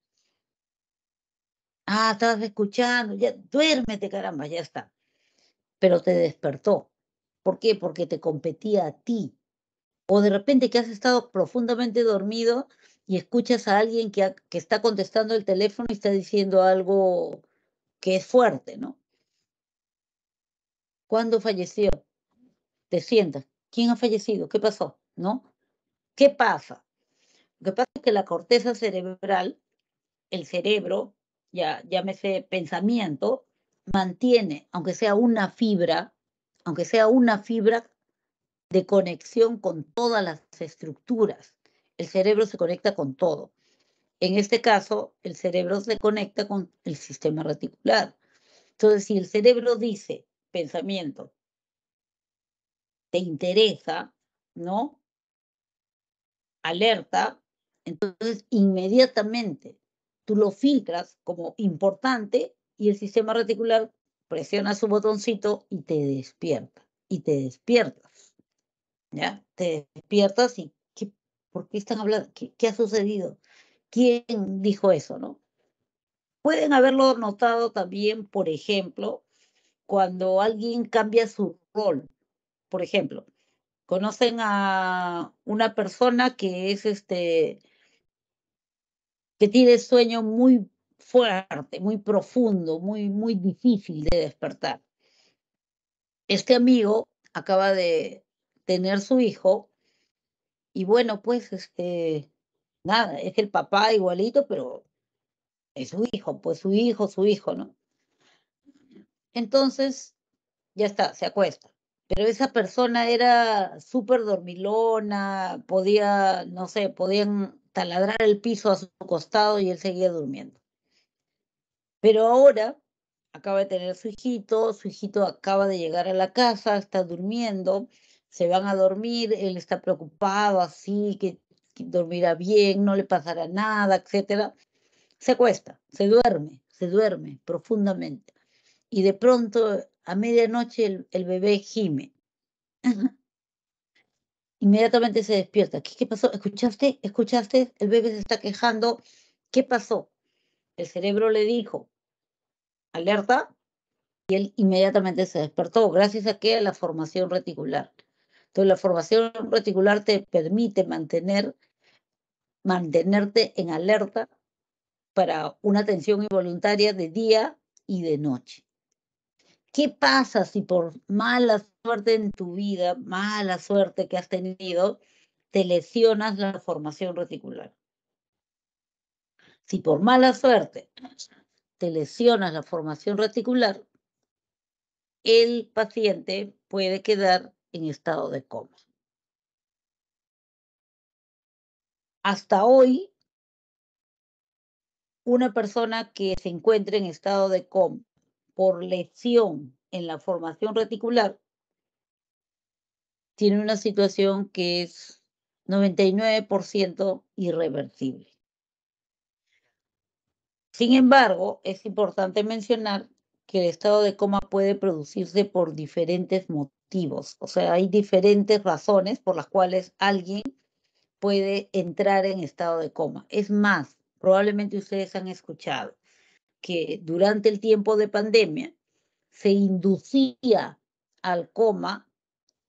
Ah, estabas escuchando, ya duérmete, caramba, ya está. Pero te despertó. ¿Por qué? Porque te competía a ti. O de repente que has estado profundamente dormido y escuchas a alguien que, que está contestando el teléfono y está diciendo algo que es fuerte, ¿no? ¿Cuándo falleció? Te sientas. ¿Quién ha fallecido? ¿Qué pasó? ¿No? ¿Qué pasa? Lo que pasa es que la corteza cerebral, el cerebro, ya llámese pensamiento, mantiene, aunque sea una fibra, aunque sea una fibra de conexión con todas las estructuras. El cerebro se conecta con todo. En este caso, el cerebro se conecta con el sistema reticular. Entonces, si el cerebro dice pensamiento, te interesa, ¿no? alerta, entonces inmediatamente tú lo filtras como importante y el sistema reticular presiona su botoncito y te despierta. Y te despiertas. ¿Ya? Te despiertas y ¿qué, ¿por qué están hablando? ¿Qué, ha sucedido? ¿Quién dijo eso, no? Pueden haberlo notado también, por ejemplo, cuando alguien cambia su rol. Por ejemplo, Conocen a una persona que es este, que tiene sueño muy fuerte, muy profundo, muy, muy difícil de despertar. Este amigo acaba de tener su hijo y bueno, pues este, nada, es el papá igualito, pero es su hijo, pues su hijo, su hijo, ¿no? Entonces, ya está, se acuesta pero esa persona era súper dormilona, podía, no sé, podían taladrar el piso a su costado y él seguía durmiendo. Pero ahora acaba de tener su hijito, su hijito acaba de llegar a la casa, está durmiendo, se van a dormir, él está preocupado así, que, dormirá bien, no le pasará nada, etcétera. Se cuesta se duerme, se duerme profundamente. Y de pronto a medianoche el, bebé gime. Inmediatamente se despierta. ¿Qué, ¿Qué, pasó? ¿Escuchaste? ¿Escuchaste? El bebé se está quejando. ¿Qué pasó? El cerebro le dijo, alerta, y él inmediatamente se despertó. Gracias a qué? a la formación reticular. Entonces, la formación reticular te permite mantener, mantenerte en alerta para una atención involuntaria de día y de noche. ¿Qué pasa si por mala suerte en tu vida, mala suerte que has tenido, te lesionas la formación reticular? Si por mala suerte te lesionas la formación reticular, el paciente puede quedar en estado de coma. Hasta hoy, una persona que se encuentre en estado de coma por lesión en la formación reticular tiene una situación que es 99% irreversible. Sin embargo, es importante mencionar que el estado de coma puede producirse por diferentes motivos. O sea, hay diferentes razones por las cuales alguien puede entrar en estado de coma. Es más, probablemente ustedes han escuchado que durante el tiempo de pandemia se inducía al coma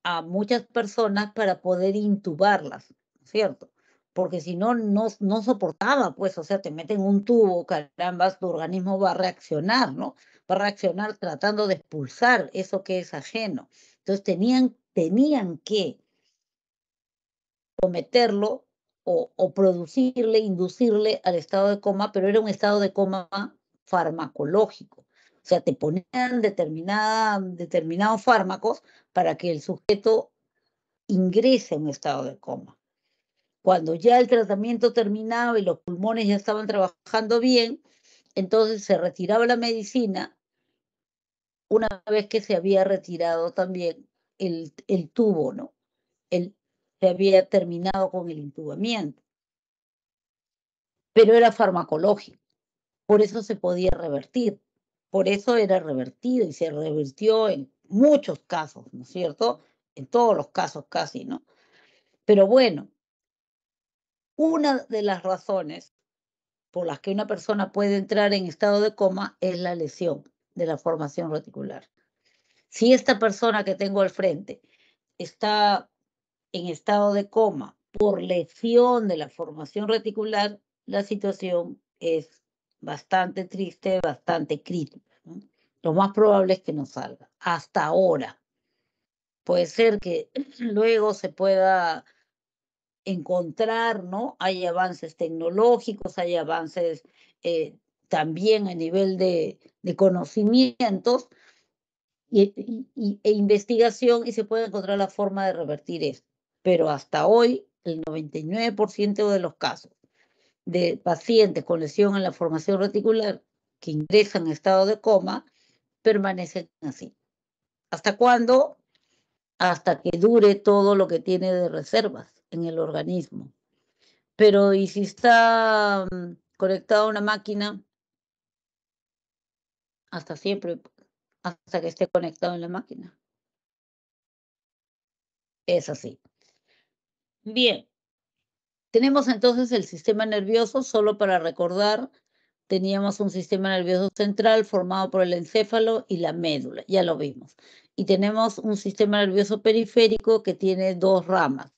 a muchas personas para poder intubarlas, ¿cierto? Porque si no, no, no soportaba, pues, o sea, te meten un tubo, caramba, tu organismo va a reaccionar, ¿no? Va a reaccionar tratando de expulsar eso que es ajeno. Entonces tenían, tenían que cometerlo o, o, producirle, inducirle al estado de coma, pero era un estado de coma farmacológico. O sea, te ponían determinada, determinados fármacos para que el sujeto ingrese en un estado de coma. Cuando ya el tratamiento terminaba y los pulmones ya estaban trabajando bien, entonces se retiraba la medicina. Una vez que se había retirado también el, el tubo, ¿no? El, se había terminado con el intubamiento. Pero era farmacológico por eso se podía revertir, por eso era revertido y se revirtió en muchos casos, ¿no es cierto? En todos los casos casi, ¿no? Pero bueno, una de las razones por las que una persona puede entrar en estado de coma es la lesión de la formación reticular. Si esta persona que tengo al frente está en estado de coma por lesión de la formación reticular, la situación es bastante triste, bastante crítico. Lo más probable es que no salga, hasta ahora. Puede ser que luego se pueda encontrar, ¿no? Hay avances tecnológicos, hay avances eh, también a nivel de, conocimientos y, e investigación y se puede encontrar la forma de revertir esto. Pero hasta hoy, el 99% de los casos de pacientes con lesión en la formación reticular que ingresan en estado de coma permanecen así. ¿Hasta cuándo? Hasta que dure todo lo que tiene de reservas en el organismo. Pero ¿y si está mm, conectado a una máquina? Hasta siempre, hasta que esté conectado en la máquina. Es así. Bien, tenemos entonces el sistema nervioso, solo para recordar, teníamos un sistema nervioso central formado por el encéfalo y la médula, ya lo vimos. Y tenemos un sistema nervioso periférico que tiene dos ramas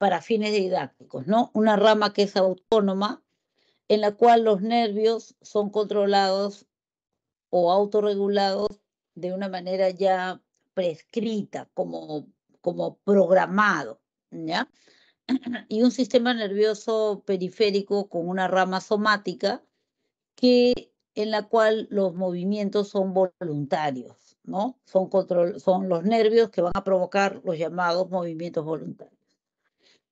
para fines didácticos, ¿no? Una rama que es autónoma, en la cual los nervios son controlados o autorregulados de una manera ya prescrita, como, como programado, ¿ya? y un sistema nervioso periférico con una rama somática que en la cual los movimientos son voluntarios, ¿no? Son, control, son los nervios que van a provocar los llamados movimientos voluntarios.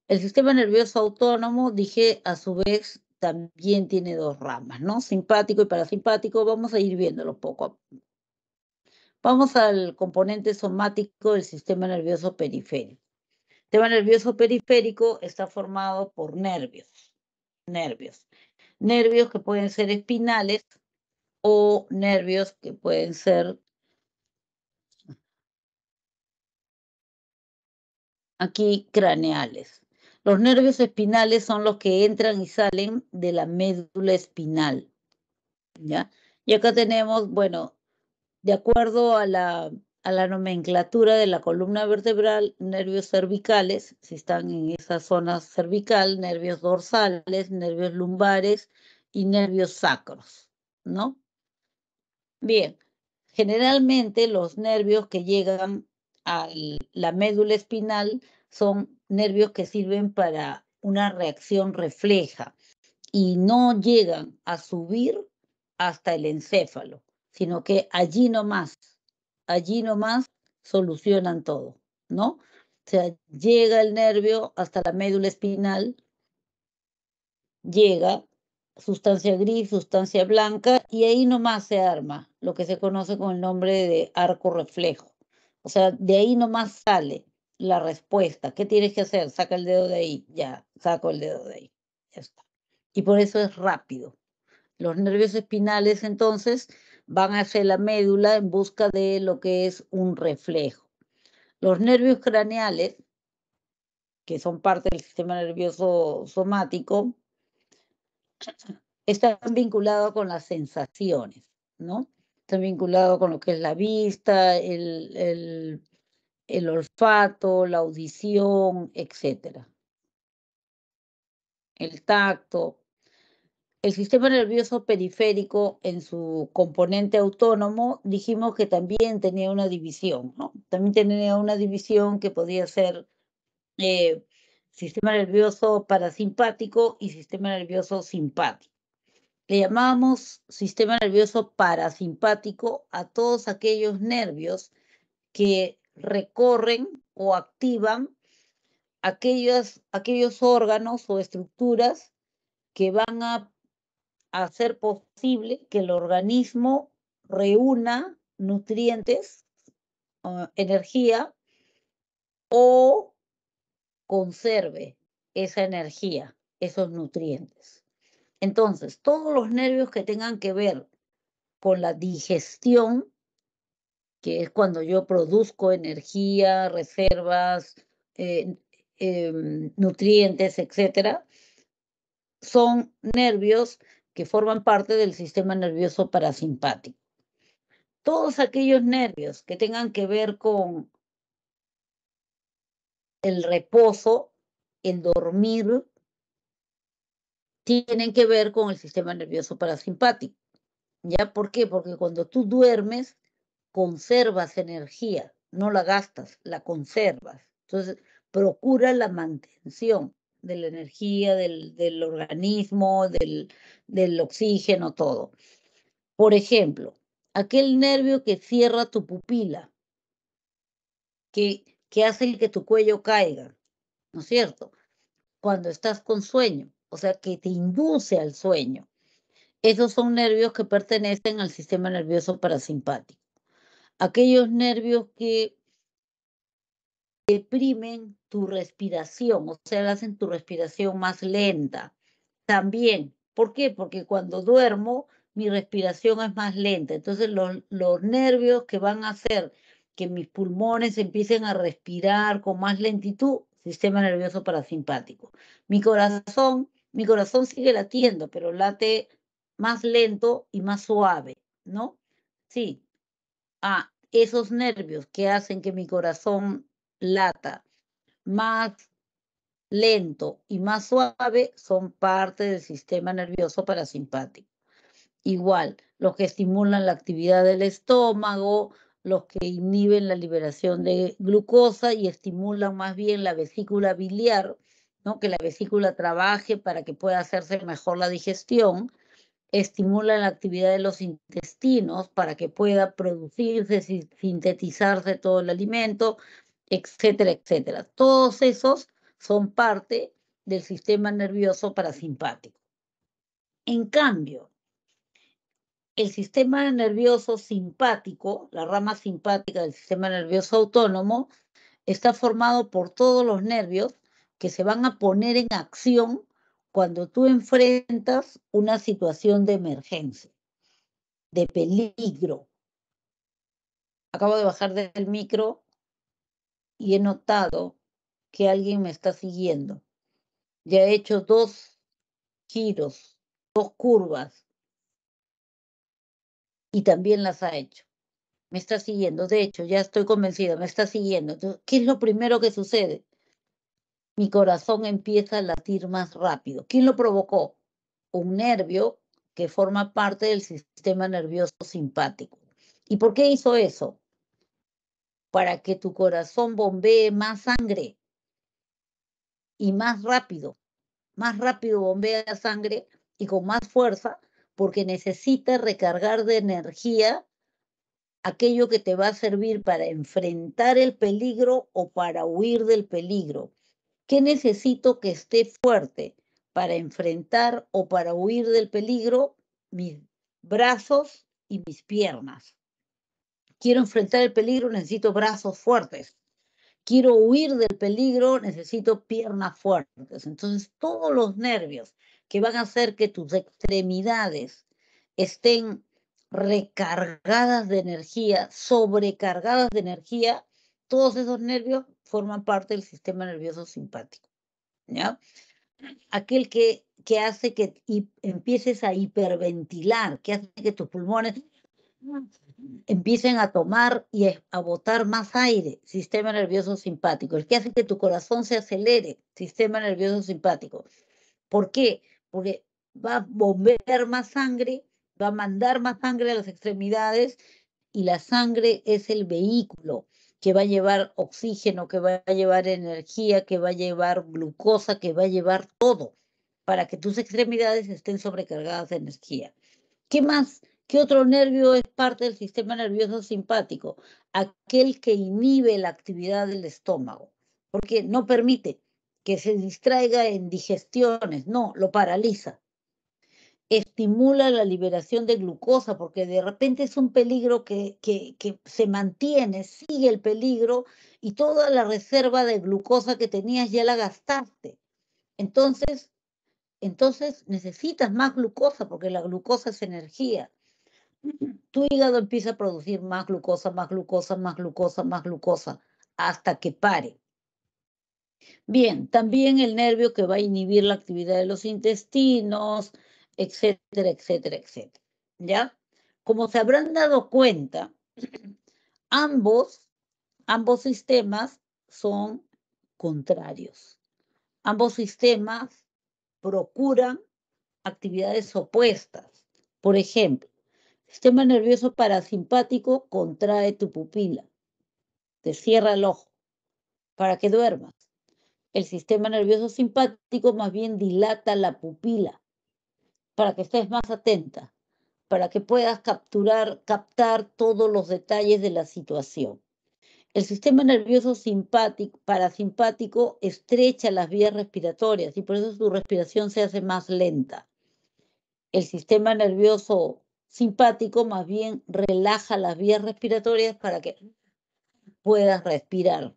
El sistema nervioso autónomo, dije, a su vez, también tiene dos ramas, ¿no? Simpático y parasimpático, vamos a ir viéndolo poco a poco. Vamos al componente somático del sistema nervioso periférico sistema nervioso periférico está formado por nervios, nervios, nervios que pueden ser espinales o nervios que pueden ser aquí craneales. Los nervios espinales son los que entran y salen de la médula espinal. ¿ya? Y acá tenemos, bueno, de acuerdo a la a la nomenclatura de la columna vertebral, nervios cervicales, si están en esa zona cervical, nervios dorsales, nervios lumbares y nervios sacros, ¿no? Bien, generalmente los nervios que llegan a la médula espinal son nervios que sirven para una reacción refleja y no llegan a subir hasta el encéfalo, sino que allí nomás allí nomás solucionan todo, ¿no? O sea, llega el nervio hasta la médula espinal, llega sustancia gris, sustancia blanca, y ahí nomás se arma lo que se conoce con el nombre de arco reflejo. O sea, de ahí nomás sale la respuesta. ¿Qué tienes que hacer? Saca el dedo de ahí. Ya, saco el dedo de ahí. Ya está. Y por eso es rápido. Los nervios espinales, entonces, van hacia la médula en busca de lo que es un reflejo. Los nervios craneales, que son parte del sistema nervioso somático, están vinculados con las sensaciones, ¿no? Están vinculados con lo que es la vista, el, el olfato, la audición, etc. El tacto, el sistema nervioso periférico en su componente autónomo dijimos que también tenía una división, ¿no? También tenía una división que podía ser eh, sistema nervioso parasimpático y sistema nervioso simpático. Le llamamos sistema nervioso parasimpático a todos aquellos nervios que recorren o activan aquellos, aquellos órganos o estructuras que van a hacer posible que el organismo reúna nutrientes, ah, energía o conserve esa energía, esos nutrientes. Entonces, todos los nervios que tengan que ver con la digestión, que es cuando yo produzco energía, reservas, eh, em, nutrientes, etcétera, son nervios que forman parte del sistema nervioso parasimpático. Todos aquellos nervios que tengan que ver con el reposo, el dormir, tienen que ver con el sistema nervioso parasimpático. ¿Ya por qué? Porque cuando tú duermes, conservas energía, no la gastas, la conservas. Entonces, procura la mantención de la energía, del, organismo, del, del oxígeno, todo. Por ejemplo, aquel nervio que cierra tu pupila, que, que hace que tu cuello caiga, ¿no es cierto? Cuando estás con sueño, o sea, que te induce al sueño. Esos son nervios que pertenecen al sistema nervioso parasimpático. Aquellos nervios que deprimen tu respiración, o sea, hacen tu respiración más lenta. También, ¿por qué? Porque cuando duermo, mi respiración es más lenta. Entonces, los, nervios que van a hacer que mis pulmones empiecen a respirar con más lentitud, sistema nervioso parasimpático. Mi corazón, mi corazón sigue latiendo, pero late más lento y más suave, ¿no? Sí. Ah, esos nervios que hacen que mi corazón lata, más lento y más suave son parte del sistema nervioso parasimpático. Igual, los que estimulan la actividad del estómago, los que inhiben la liberación de glucosa y estimulan más bien la vesícula biliar, ¿no? que la vesícula trabaje para que pueda hacerse mejor la digestión, estimulan la actividad de los intestinos para que pueda producirse, sintetizarse todo el alimento, etcétera, etcétera. Todos esos son parte del sistema nervioso parasimpático. En cambio, el sistema nervioso simpático, la rama simpática del sistema nervioso autónomo, está formado por todos los nervios que se van a poner en acción cuando tú enfrentas una situación de emergencia, de peligro. Acabo de bajar del micro y he notado que alguien me está siguiendo. Ya he hecho dos giros, dos curvas y también las ha hecho. Me está siguiendo, de hecho, ya estoy convencida, me está siguiendo. Entonces, ¿Qué es lo primero que sucede? Mi corazón empieza a latir más rápido. ¿Quién lo provocó? Un nervio que forma parte del sistema nervioso simpático. ¿Y por qué hizo eso? para que tu corazón bombee más sangre y más rápido. Más rápido bombea sangre y con más fuerza porque necesita recargar de energía aquello que te va a servir para enfrentar el peligro o para huir del peligro. ¿Qué necesito que esté fuerte para enfrentar o para huir del peligro? Mis brazos y mis piernas. Quiero enfrentar el peligro, necesito brazos fuertes. Quiero huir del peligro, necesito piernas fuertes. Entonces, todos los nervios que van a hacer que tus extremidades estén recargadas de energía, sobrecargadas de energía, todos esos nervios forman parte del sistema nervioso simpático. ¿ya? Aquel que, que hace que empieces a hiperventilar, que hace que tus pulmones empiecen a tomar y a botar más aire, sistema nervioso simpático, el que hace que tu corazón se acelere, sistema nervioso simpático. ¿Por qué? Porque va a bombear más sangre, va a mandar más sangre a las extremidades y la sangre es el vehículo que va a llevar oxígeno, que va a llevar energía, que va a llevar glucosa, que va a llevar todo para que tus extremidades estén sobrecargadas de energía. ¿Qué más ¿Qué otro nervio es parte del sistema nervioso simpático? Aquel que inhibe la actividad del estómago, porque no permite que se distraiga en digestiones, no, lo paraliza. Estimula la liberación de glucosa, porque de repente es un peligro que, se mantiene, sigue el peligro y toda la reserva de glucosa que tenías ya la gastaste. Entonces, entonces necesitas más glucosa porque la glucosa es energía tu hígado empieza a producir más glucosa, más glucosa, más glucosa, más glucosa, hasta que pare. Bien, también el nervio que va a inhibir la actividad de los intestinos, etcétera, etcétera, etcétera. ¿Ya? Como se habrán dado cuenta, ambos, ambos sistemas son contrarios. Ambos sistemas procuran actividades opuestas. Por ejemplo, Sistema nervioso parasimpático contrae tu pupila, te cierra el ojo para que duermas. El sistema nervioso simpático más bien dilata la pupila para que estés más atenta, para que puedas capturar, captar todos los detalles de la situación. El sistema nervioso simpático, parasimpático estrecha las vías respiratorias y por eso tu respiración se hace más lenta. El sistema nervioso simpático, más bien relaja las vías respiratorias para que puedas respirar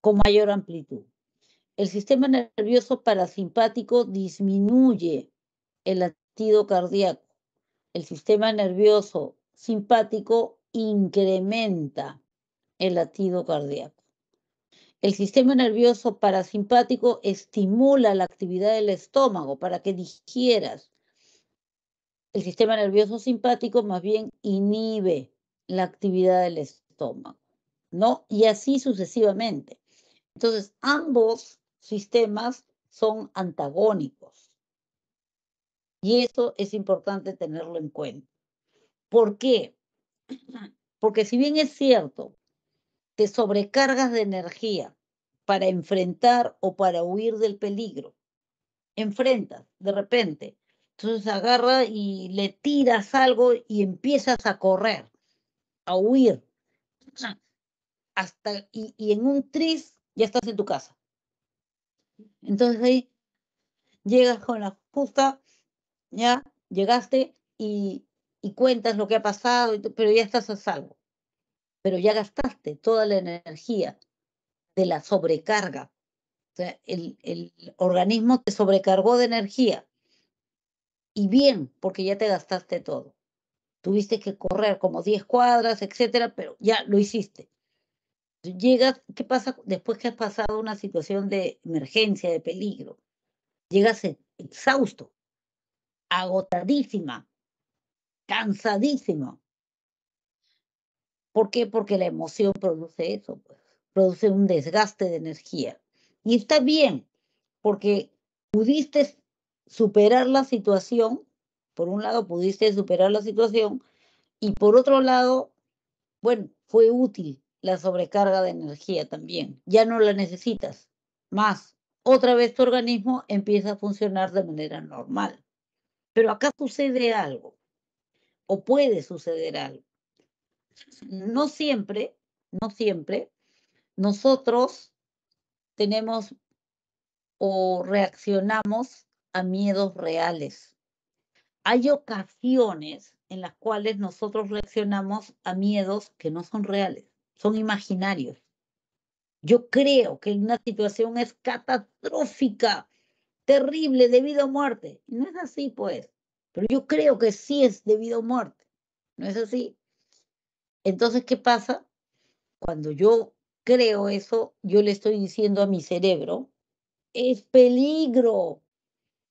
con mayor amplitud. El sistema nervioso parasimpático disminuye el latido cardíaco. El sistema nervioso simpático incrementa el latido cardíaco. El sistema nervioso parasimpático estimula la actividad del estómago para que digieras el sistema nervioso simpático más bien inhibe la actividad del estómago, ¿no? Y así sucesivamente. Entonces, ambos sistemas son antagónicos. Y eso es importante tenerlo en cuenta. ¿Por qué? Porque si bien es cierto, te sobrecargas de energía para enfrentar o para huir del peligro, enfrentas de repente entonces agarra y le tiras algo y empiezas a correr, a huir. Ah. Hasta, y, en un tris ya estás en tu casa. Entonces ahí llegas con la justa, ya llegaste y, cuentas lo que ha pasado, pero ya estás a salvo. Pero ya gastaste toda la energía de la sobrecarga. O sea, el organismo te sobrecargó de energía y bien, porque ya te gastaste todo. Tuviste que correr como 10 cuadras, etcétera, pero ya lo hiciste. Llegas, ¿qué pasa después que has pasado una situación de emergencia, de peligro? Llegas exhausto, agotadísima, cansadísima. ¿Por qué? Porque la emoción produce eso, pues, produce un desgaste de energía. Y está bien, porque pudiste superar la situación, por un lado pudiste superar la situación y por otro lado, bueno, fue útil la sobrecarga de energía también, ya no la necesitas más. Otra vez tu organismo empieza a funcionar de manera normal. Pero acá sucede algo, o puede suceder algo. No siempre, no siempre, nosotros tenemos o reaccionamos a miedos reales. Hay ocasiones en las cuales nosotros reaccionamos a miedos que no son reales, son imaginarios. Yo creo que una situación es catastrófica, terrible, debido a muerte. No es así, pues. Pero yo creo que sí es debido a muerte. No es así. Entonces, ¿qué pasa? Cuando yo creo eso, yo le estoy diciendo a mi cerebro, es peligro,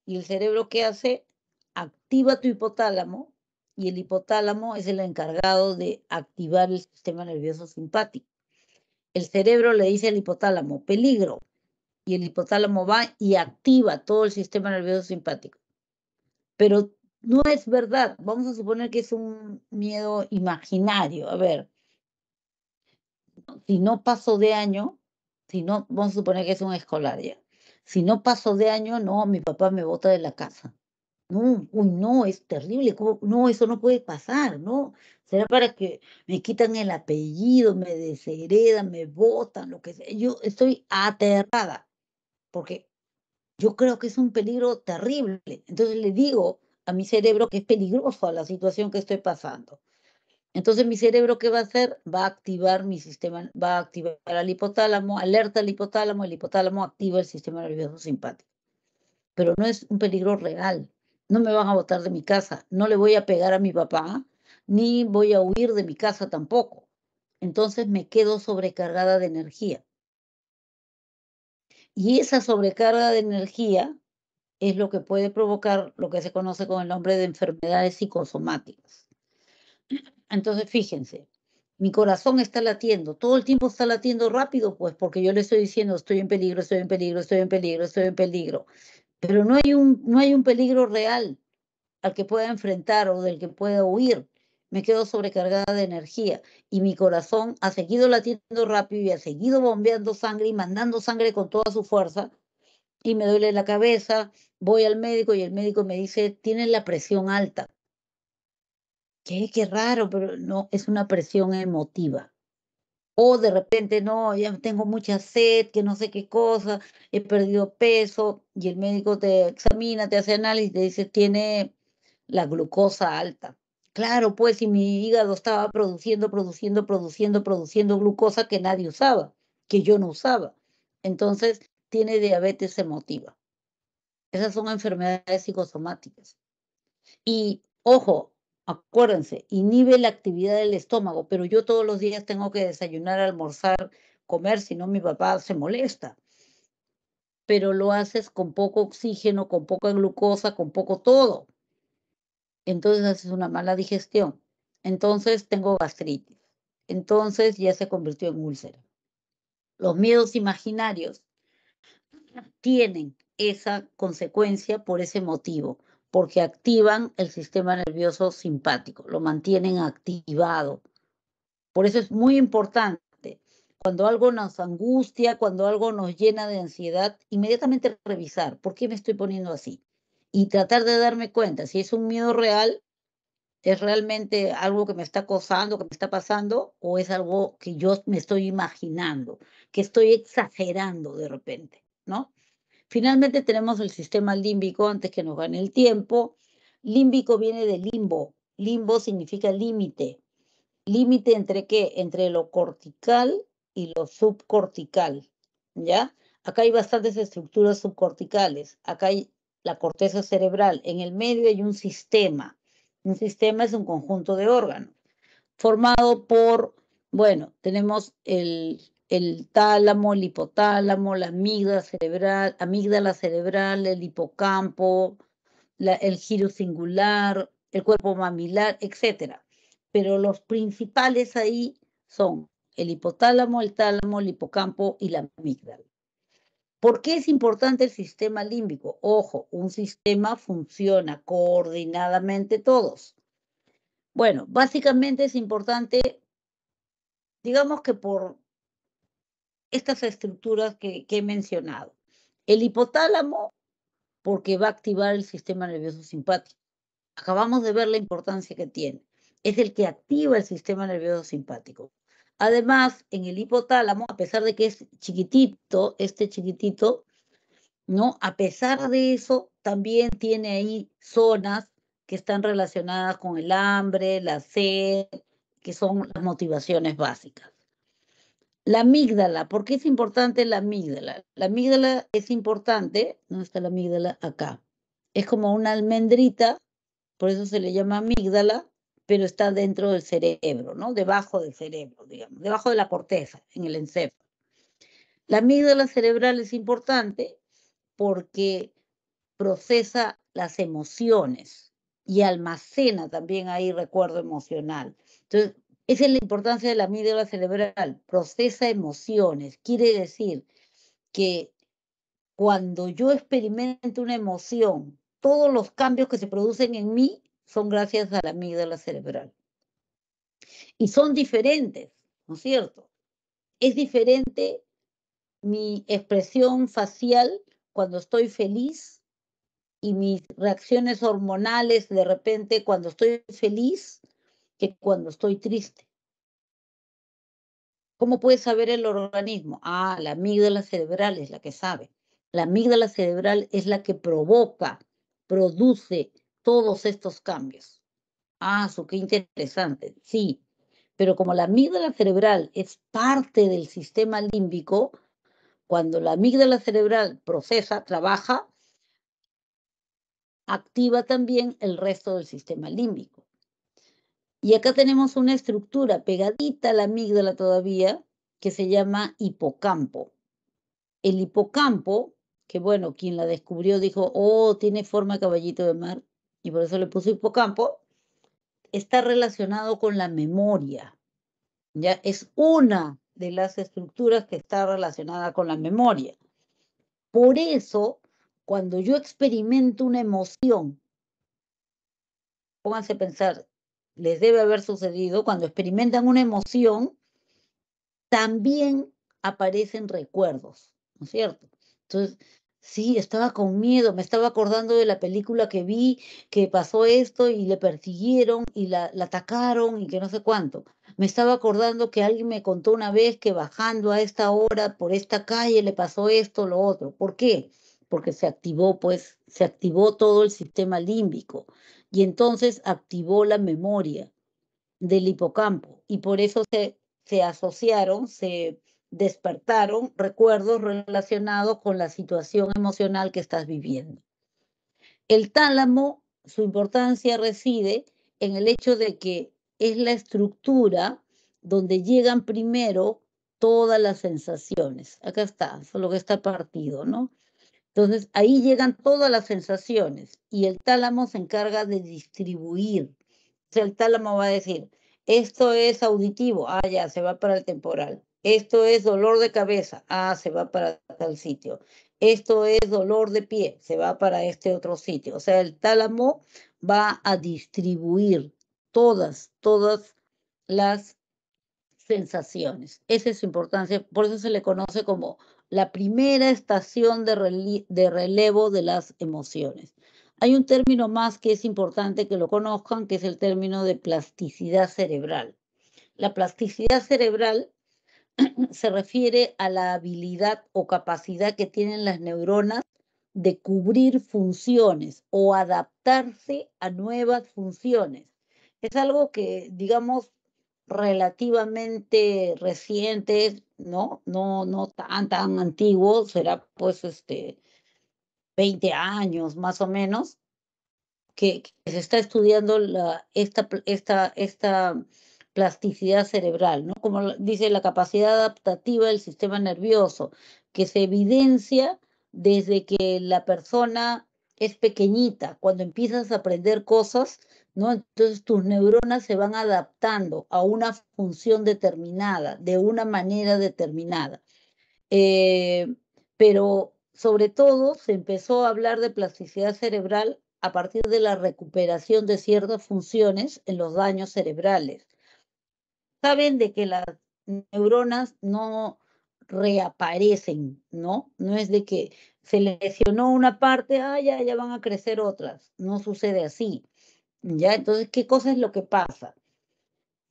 ¿Y el cerebro qué hace? Activa tu hipotálamo y el hipotálamo es el encargado de activar el sistema nervioso simpático. El cerebro le dice al hipotálamo, peligro, y el hipotálamo va y activa todo el sistema nervioso simpático. Pero no es verdad, vamos a suponer que es un miedo imaginario. A ver, si no paso de año, si no, vamos a suponer que es un escolar ya si no paso de año, no, mi papá me bota de la casa. No, uy, no, es terrible, no, eso no puede pasar, ¿no? Será para que me quitan el apellido, me desheredan, me botan, lo que sea. Yo estoy aterrada, porque yo creo que es un peligro terrible. Entonces le digo a mi cerebro que es peligroso la situación que estoy pasando. Entonces mi cerebro, ¿qué va a hacer? Va a activar mi sistema, va a activar al hipotálamo, alerta al hipotálamo, el hipotálamo activa el sistema nervioso simpático. Pero no es un peligro real. No me van a botar de mi casa, no le voy a pegar a mi papá, ni voy a huir de mi casa tampoco. Entonces me quedo sobrecargada de energía. Y esa sobrecarga de energía es lo que puede provocar lo que se conoce con el nombre de enfermedades psicosomáticas. Entonces, fíjense, mi corazón está latiendo, todo el tiempo está latiendo rápido, pues porque yo le estoy diciendo, estoy en peligro, estoy en peligro, estoy en peligro, estoy en peligro. Pero no hay un, no hay un peligro real al que pueda enfrentar o del que pueda huir. Me quedo sobrecargada de energía y mi corazón ha seguido latiendo rápido y ha seguido bombeando sangre y mandando sangre con toda su fuerza y me duele la cabeza, voy al médico y el médico me dice, tienes la presión alta qué, qué raro, pero no, es una presión emotiva. O de repente, no, ya tengo mucha sed, que no sé qué cosa, he perdido peso y el médico te examina, te hace análisis y te dice, tiene la glucosa alta. Claro, pues si mi hígado estaba produciendo, produciendo, produciendo, produciendo glucosa que nadie usaba, que yo no usaba. Entonces, tiene diabetes emotiva. Esas son enfermedades psicosomáticas. Y ojo, acuérdense, inhibe la actividad del estómago, pero yo todos los días tengo que desayunar, almorzar, comer, si no mi papá se molesta. Pero lo haces con poco oxígeno, con poca glucosa, con poco todo. Entonces haces una mala digestión. Entonces tengo gastritis. Entonces ya se convirtió en úlcera. Los miedos imaginarios tienen esa consecuencia por ese motivo porque activan el sistema nervioso simpático, lo mantienen activado. Por eso es muy importante. Cuando algo nos angustia, cuando algo nos llena de ansiedad, inmediatamente revisar por qué me estoy poniendo así y tratar de darme cuenta si es un miedo real, es realmente algo que me está acosando, que me está pasando, o es algo que yo me estoy imaginando, que estoy exagerando de repente, ¿no? Finalmente tenemos el sistema límbico antes que nos gane el tiempo. Límbico viene de limbo. Limbo significa límite. Límite entre qué? Entre lo cortical y lo subcortical. ¿Ya? Acá hay bastantes estructuras subcorticales. Acá hay la corteza cerebral. En el medio hay un sistema. Un sistema es un conjunto de órganos formado por, bueno, tenemos el el tálamo, el hipotálamo, la amígdala cerebral, amígdala cerebral el hipocampo, el giro singular, el cuerpo mamilar, etc. Pero los principales ahí son el hipotálamo, el tálamo, el hipocampo y la amígdala. ¿Por qué es importante el sistema límbico? Ojo, un sistema funciona coordinadamente todos. Bueno, básicamente es importante, digamos que por estas estructuras que, he mencionado. El hipotálamo, porque va a activar el sistema nervioso simpático. Acabamos de ver la importancia que tiene. Es el que activa el sistema nervioso simpático. Además, en el hipotálamo, a pesar de que es chiquitito, este chiquitito, ¿no? A pesar de eso, también tiene ahí zonas que están relacionadas con el hambre, la sed, que son las motivaciones básicas. La amígdala, ¿por qué es importante la amígdala? La amígdala es importante, ¿dónde está la amígdala acá? Es como una almendrita, por eso se le llama amígdala, pero está dentro del cerebro, ¿no? Debajo del cerebro, digamos, debajo de la corteza, en el encéfalo. La amígdala cerebral es importante porque procesa las emociones y almacena también ahí recuerdo emocional. Entonces, esa es la importancia de la amígdala cerebral. Procesa emociones. Quiere decir que cuando yo experimento una emoción, todos los cambios que se producen en mí son gracias a la amígdala cerebral. Y son diferentes, ¿no es cierto? Es diferente mi expresión facial cuando estoy feliz y mis reacciones hormonales de repente cuando estoy feliz cuando estoy triste. ¿Cómo puede saber el organismo? Ah, la amígdala cerebral es la que sabe. La amígdala cerebral es la que provoca, produce todos estos cambios. Ah, su qué interesante. Sí, pero como la amígdala cerebral es parte del sistema límbico, cuando la amígdala cerebral procesa, trabaja, activa también el resto del sistema límbico. Y acá tenemos una estructura pegadita a la amígdala todavía que se llama hipocampo. El hipocampo, que bueno, quien la descubrió dijo, oh, tiene forma de caballito de mar, y por eso le puso hipocampo, está relacionado con la memoria. Ya es una de las estructuras que está relacionada con la memoria. Por eso, cuando yo experimento una emoción, pónganse a pensar, les debe haber sucedido, cuando experimentan una emoción, también aparecen recuerdos, ¿no es cierto? Entonces, sí, estaba con miedo, me estaba acordando de la película que vi, que pasó esto y le persiguieron y la, atacaron y que no sé cuánto. Me estaba acordando que alguien me contó una vez que bajando a esta hora por esta calle le pasó esto, lo otro. ¿Por qué? Porque se activó, pues, se activó todo el sistema límbico y entonces activó la memoria del hipocampo y por eso se, asociaron, se despertaron recuerdos relacionados con la situación emocional que estás viviendo. El tálamo, su importancia reside en el hecho de que es la estructura donde llegan primero todas las sensaciones. Acá está, solo que está partido, ¿no? Entonces ahí llegan todas las sensaciones y el tálamo se encarga de distribuir. O sea, el tálamo va a decir, esto es auditivo, ah, ya, se va para el temporal. Esto es dolor de cabeza, ah, se va para tal sitio. Esto es dolor de pie, se va para este otro sitio. O sea, el tálamo va a distribuir todas, todas las sensaciones. Esa es su importancia, por eso se le conoce como la primera estación de, de relevo de las emociones. Hay un término más que es importante que lo conozcan, que es el término de plasticidad cerebral. La plasticidad cerebral se refiere a la habilidad o capacidad que tienen las neuronas de cubrir funciones o adaptarse a nuevas funciones. Es algo que, digamos, relativamente recientes, ¿no? No, no tan, tan antiguo, será pues este 20 años más o menos, que, que se está estudiando la, esta, esta, esta plasticidad cerebral, ¿no? Como dice la capacidad adaptativa del sistema nervioso, que se evidencia desde que la persona es pequeñita, cuando empiezas a aprender cosas, entonces tus neuronas se van adaptando a una función determinada, de una manera determinada. Eh, pero sobre todo se empezó a hablar de plasticidad cerebral a partir de la recuperación de ciertas funciones en los daños cerebrales. Saben de que las neuronas no reaparecen, ¿no? No es de que se lesionó una parte, ah, ya van a crecer otras. No sucede así. ¿Ya? Entonces, ¿qué cosa es lo que pasa?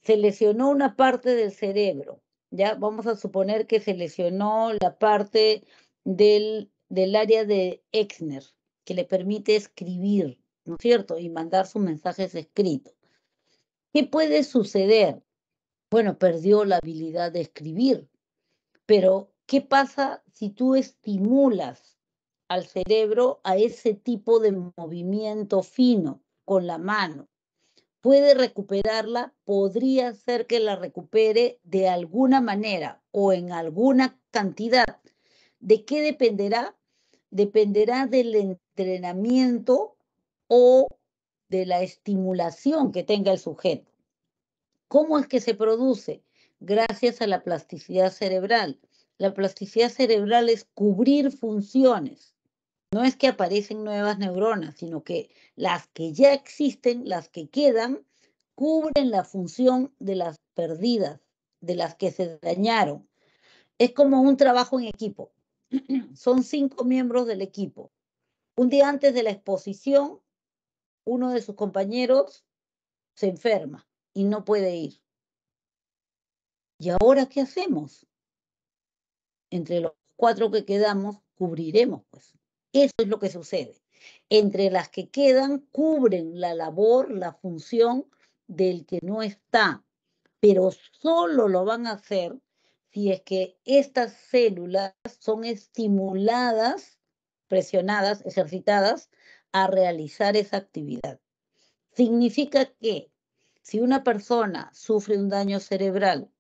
Se lesionó una parte del cerebro, ¿ya? Vamos a suponer que se lesionó la parte del, del área de Exner, que le permite escribir, ¿no es cierto? Y mandar sus mensajes escritos. ¿Qué puede suceder? Bueno, perdió la habilidad de escribir, pero ¿qué pasa si tú estimulas al cerebro a ese tipo de movimiento fino? con la mano. Puede recuperarla, podría ser que la recupere de alguna manera o en alguna cantidad. ¿De qué dependerá? Dependerá del entrenamiento o de la estimulación que tenga el sujeto. ¿Cómo es que se produce? Gracias a la plasticidad cerebral. La plasticidad cerebral es cubrir funciones no es que aparecen nuevas neuronas, sino que las que ya existen, las que quedan, cubren la función de las perdidas, de las que se dañaron. Es como un trabajo en equipo. Son cinco miembros del equipo. Un día antes de la exposición, uno de sus compañeros se enferma y no puede ir. ¿Y ahora qué hacemos? Entre los cuatro que quedamos, cubriremos, pues. Eso es lo que sucede. Entre las que quedan, cubren la labor, la función del que no está, pero solo lo van a hacer si es que estas células son estimuladas, presionadas, ejercitadas a realizar esa actividad. Significa que si una persona sufre un daño cerebral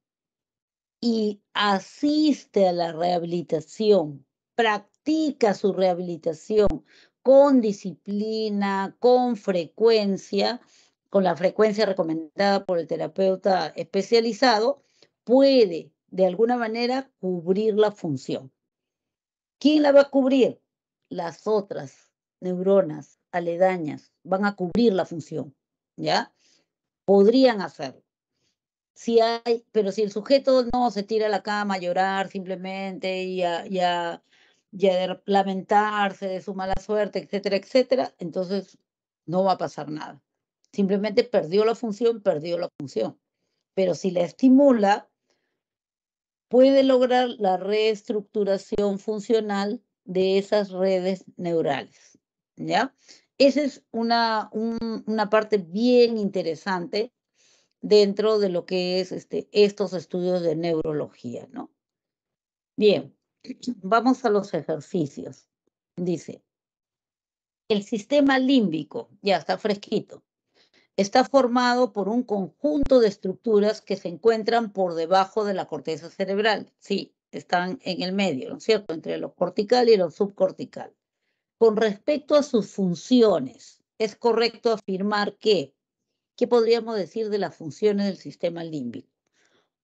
y asiste a la rehabilitación, su rehabilitación con disciplina, con frecuencia, con la frecuencia recomendada por el terapeuta especializado, puede de alguna manera cubrir la función. ¿Quién la va a cubrir? Las otras neuronas aledañas van a cubrir la función, ¿ya? Podrían hacerlo. Si hay, pero si el sujeto no se tira a la cama a llorar simplemente y y a y a lamentarse de su mala suerte, etcétera, etcétera, entonces no va a pasar nada. Simplemente perdió la función, perdió la función. Pero si la estimula, puede lograr la reestructuración funcional de esas redes neurales. ¿Ya? Esa es una, una parte bien interesante dentro de lo que es este, estos estudios de neurología, ¿no? Bien, Vamos a los ejercicios. Dice, el sistema límbico, ya está fresquito, está formado por un conjunto de estructuras que se encuentran por debajo de la corteza cerebral. Sí, están en el medio, ¿no es cierto? Entre lo cortical y lo subcortical. Con respecto a sus funciones, es correcto afirmar que, ¿qué podríamos decir de las funciones del sistema límbico?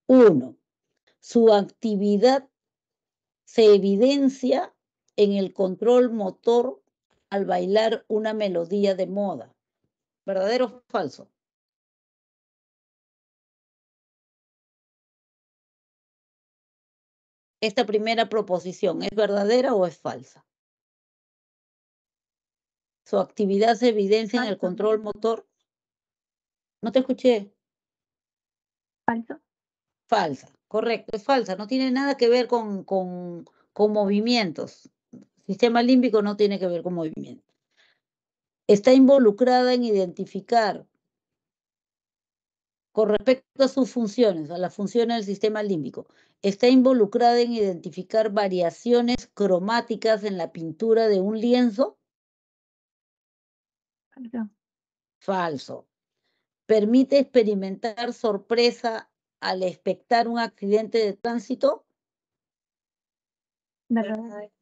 Uno, su actividad se evidencia en el control motor al bailar una melodía de moda. ¿Verdadero o falso? Esta primera proposición, ¿es verdadera o es falsa? Su actividad se evidencia en el control motor. No te escuché. Falso. Falsa correcto, es falsa, no tiene nada que ver con, movimientos. El sistema límbico no tiene que ver con movimientos. Está involucrada en identificar con respecto a sus funciones, a las funciones del sistema límbico, está involucrada en identificar variaciones cromáticas en la pintura de un lienzo? Falso. Permite experimentar sorpresa al expectar un accidente de tránsito? Verdadero.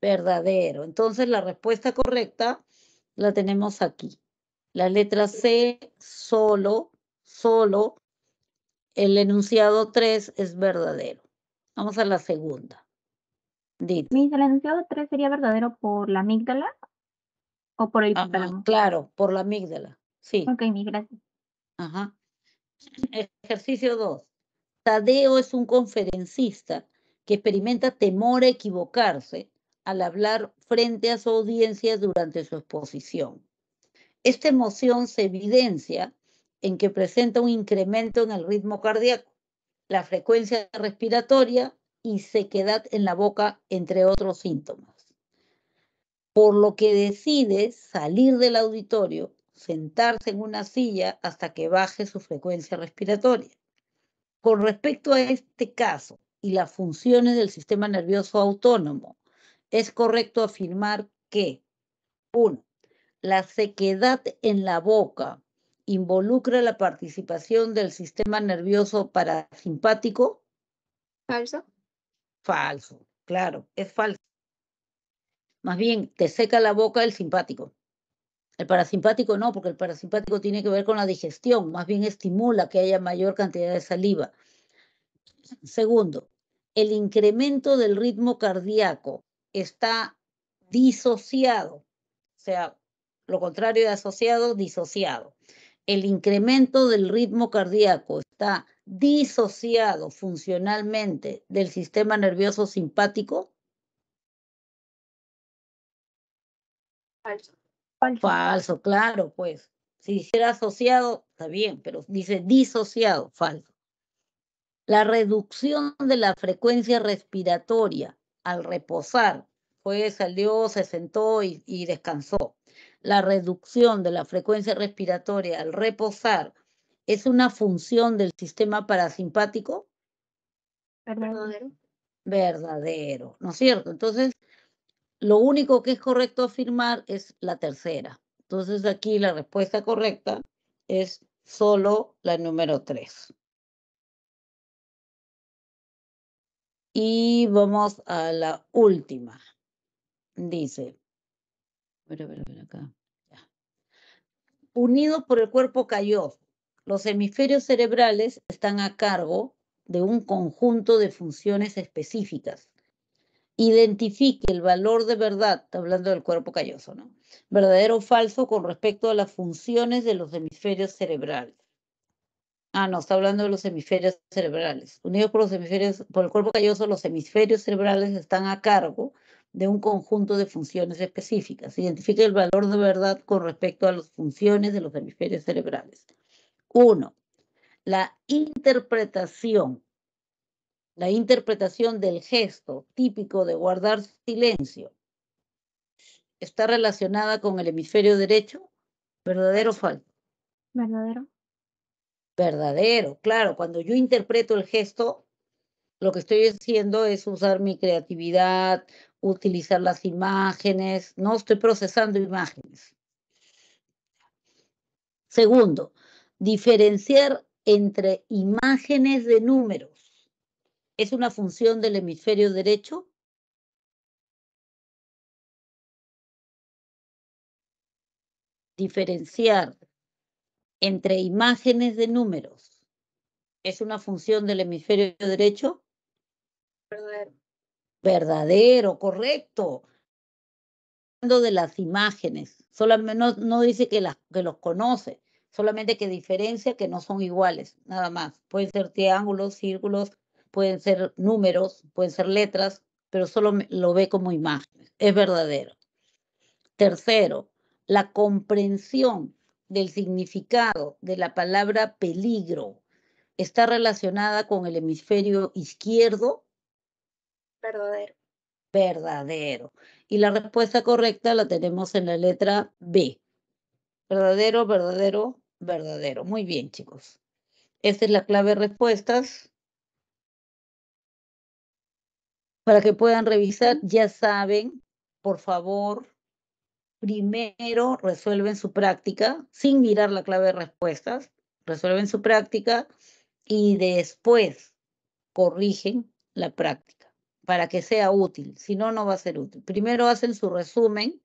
Verdadero. Entonces la respuesta correcta la tenemos aquí. La letra C, solo, solo. El enunciado 3 es verdadero. Vamos a la segunda. Dice, el enunciado 3 sería verdadero por la amígdala o por el claro, por la amígdala. Sí. Ok, mi gracias. Ajá. Ejercicio 2. Tadeo es un conferencista que experimenta temor a equivocarse al hablar frente a su audiencia durante su exposición. Esta emoción se evidencia en que presenta un incremento en el ritmo cardíaco, la frecuencia respiratoria y sequedad en la boca, entre otros síntomas. Por lo que decide salir del auditorio sentarse en una silla hasta que baje su frecuencia respiratoria. Con respecto a este caso y las funciones del sistema nervioso autónomo, es correcto afirmar que uno, La sequedad en la boca involucra la participación del sistema nervioso parasimpático. Falso. Falso, claro, es falso. Más bien, te seca la boca el simpático. El parasimpático no, porque el parasimpático tiene que ver con la digestión, más bien estimula que haya mayor cantidad de saliva. Segundo, el incremento del ritmo cardíaco está disociado, o sea, lo contrario de asociado, disociado. El incremento del ritmo cardíaco está disociado funcionalmente del sistema nervioso simpático. Falso. claro, pues. Si hiciera asociado, está bien, pero dice disociado, falso. La reducción de la frecuencia respiratoria al reposar, pues salió, se sentó y, y descansó. La reducción de la frecuencia respiratoria al reposar es una función del sistema parasimpático. Verdadero. Verdadero, ¿no es cierto? Entonces, lo único que es correcto afirmar es la tercera. Entonces aquí la respuesta correcta es solo la número 3. Y vamos a la última. Dice, a Unidos por el cuerpo calloso, los hemisferios cerebrales están a cargo de un conjunto de funciones específicas identifique el valor de verdad, hablando del cuerpo calloso, ¿no? verdadero o falso con respecto a las funciones de los hemisferios cerebrales. Ah, no, está hablando de los hemisferios cerebrales. Unidos por los hemisferios, por el cuerpo calloso, los hemisferios cerebrales están a cargo de un conjunto de funciones específicas. Identifique el valor de verdad con respecto a las funciones de los hemisferios cerebrales. Uno, la interpretación la interpretación del gesto típico de guardar silencio está relacionada con el hemisferio derecho, verdadero o falso. Verdadero. Verdadero, claro. Cuando yo interpreto el gesto, lo que estoy haciendo es usar mi creatividad, utilizar las imágenes, no estoy procesando imágenes. Segundo, diferenciar entre imágenes de números es una función del hemisferio derecho? Diferenciar entre imágenes de números es una función del hemisferio derecho? Verdadero. correcto. de las imágenes, solamente no, no dice que, las, que los conoce, solamente que diferencia que no son iguales, nada más. Pueden ser triángulos, círculos, pueden ser números, pueden ser letras, pero solo lo ve como imágenes. Es verdadero. Tercero, la comprensión del significado de la palabra peligro está relacionada con el hemisferio izquierdo. Verdadero. Verdadero. Y la respuesta correcta la tenemos en la letra B. Verdadero, verdadero, verdadero. Muy bien, chicos. Esta es la clave de respuestas. para que puedan revisar. Ya saben, por favor, primero resuelven su práctica sin mirar la clave de respuestas, resuelven su práctica y después corrigen la práctica para que sea útil, si no, no va a ser útil. Primero hacen su resumen,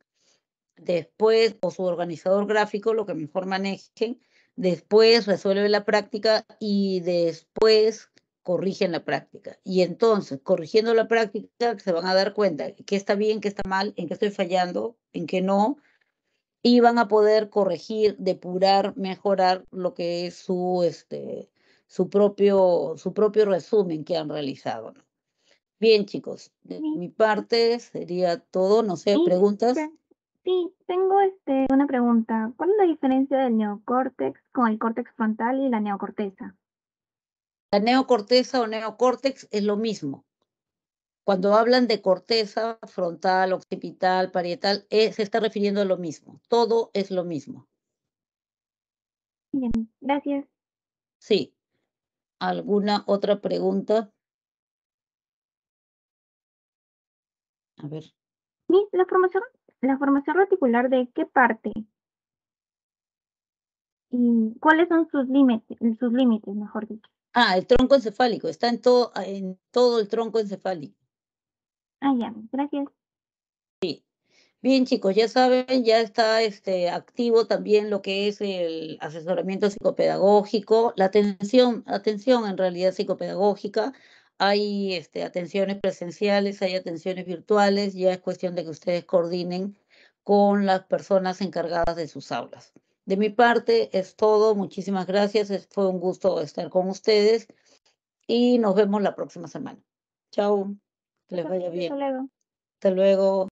después, o su organizador gráfico, lo que mejor manejen, después resuelven la práctica y después corrigen la práctica. Y entonces, corrigiendo la práctica, se van a dar cuenta que está bien, que está mal, en qué estoy fallando, en qué no, y van a poder corregir, depurar, mejorar lo que es su, este, su, propio, su propio resumen que han realizado. Bien, chicos, de mi parte sería todo. No sé, ¿preguntas? Sí, tengo este, una pregunta. ¿Cuál es la diferencia del neocórtex con el córtex frontal y la neocorteza? La neocorteza o neocórtex es lo mismo. Cuando hablan de corteza frontal, occipital, parietal, eh, se está refiriendo a lo mismo. Todo es lo mismo. Bien, gracias. Sí. ¿Alguna otra pregunta? A ver. la formación, la formación reticular de qué parte? ¿Y cuáles son sus límites, sus límites, mejor dicho? Ah, el tronco encefálico, está en todo, en todo el tronco encefálico. Ah, ya, gracias. Sí. Bien, chicos, ya saben, ya está este, activo también lo que es el asesoramiento psicopedagógico, la atención, atención en realidad psicopedagógica. Hay este, atenciones presenciales, hay atenciones virtuales, ya es cuestión de que ustedes coordinen con las personas encargadas de sus aulas. De mi parte es todo. Muchísimas gracias. Fue un gusto estar con ustedes y nos vemos la próxima semana. Chao. Que les vaya bien. Hasta luego. Hasta luego.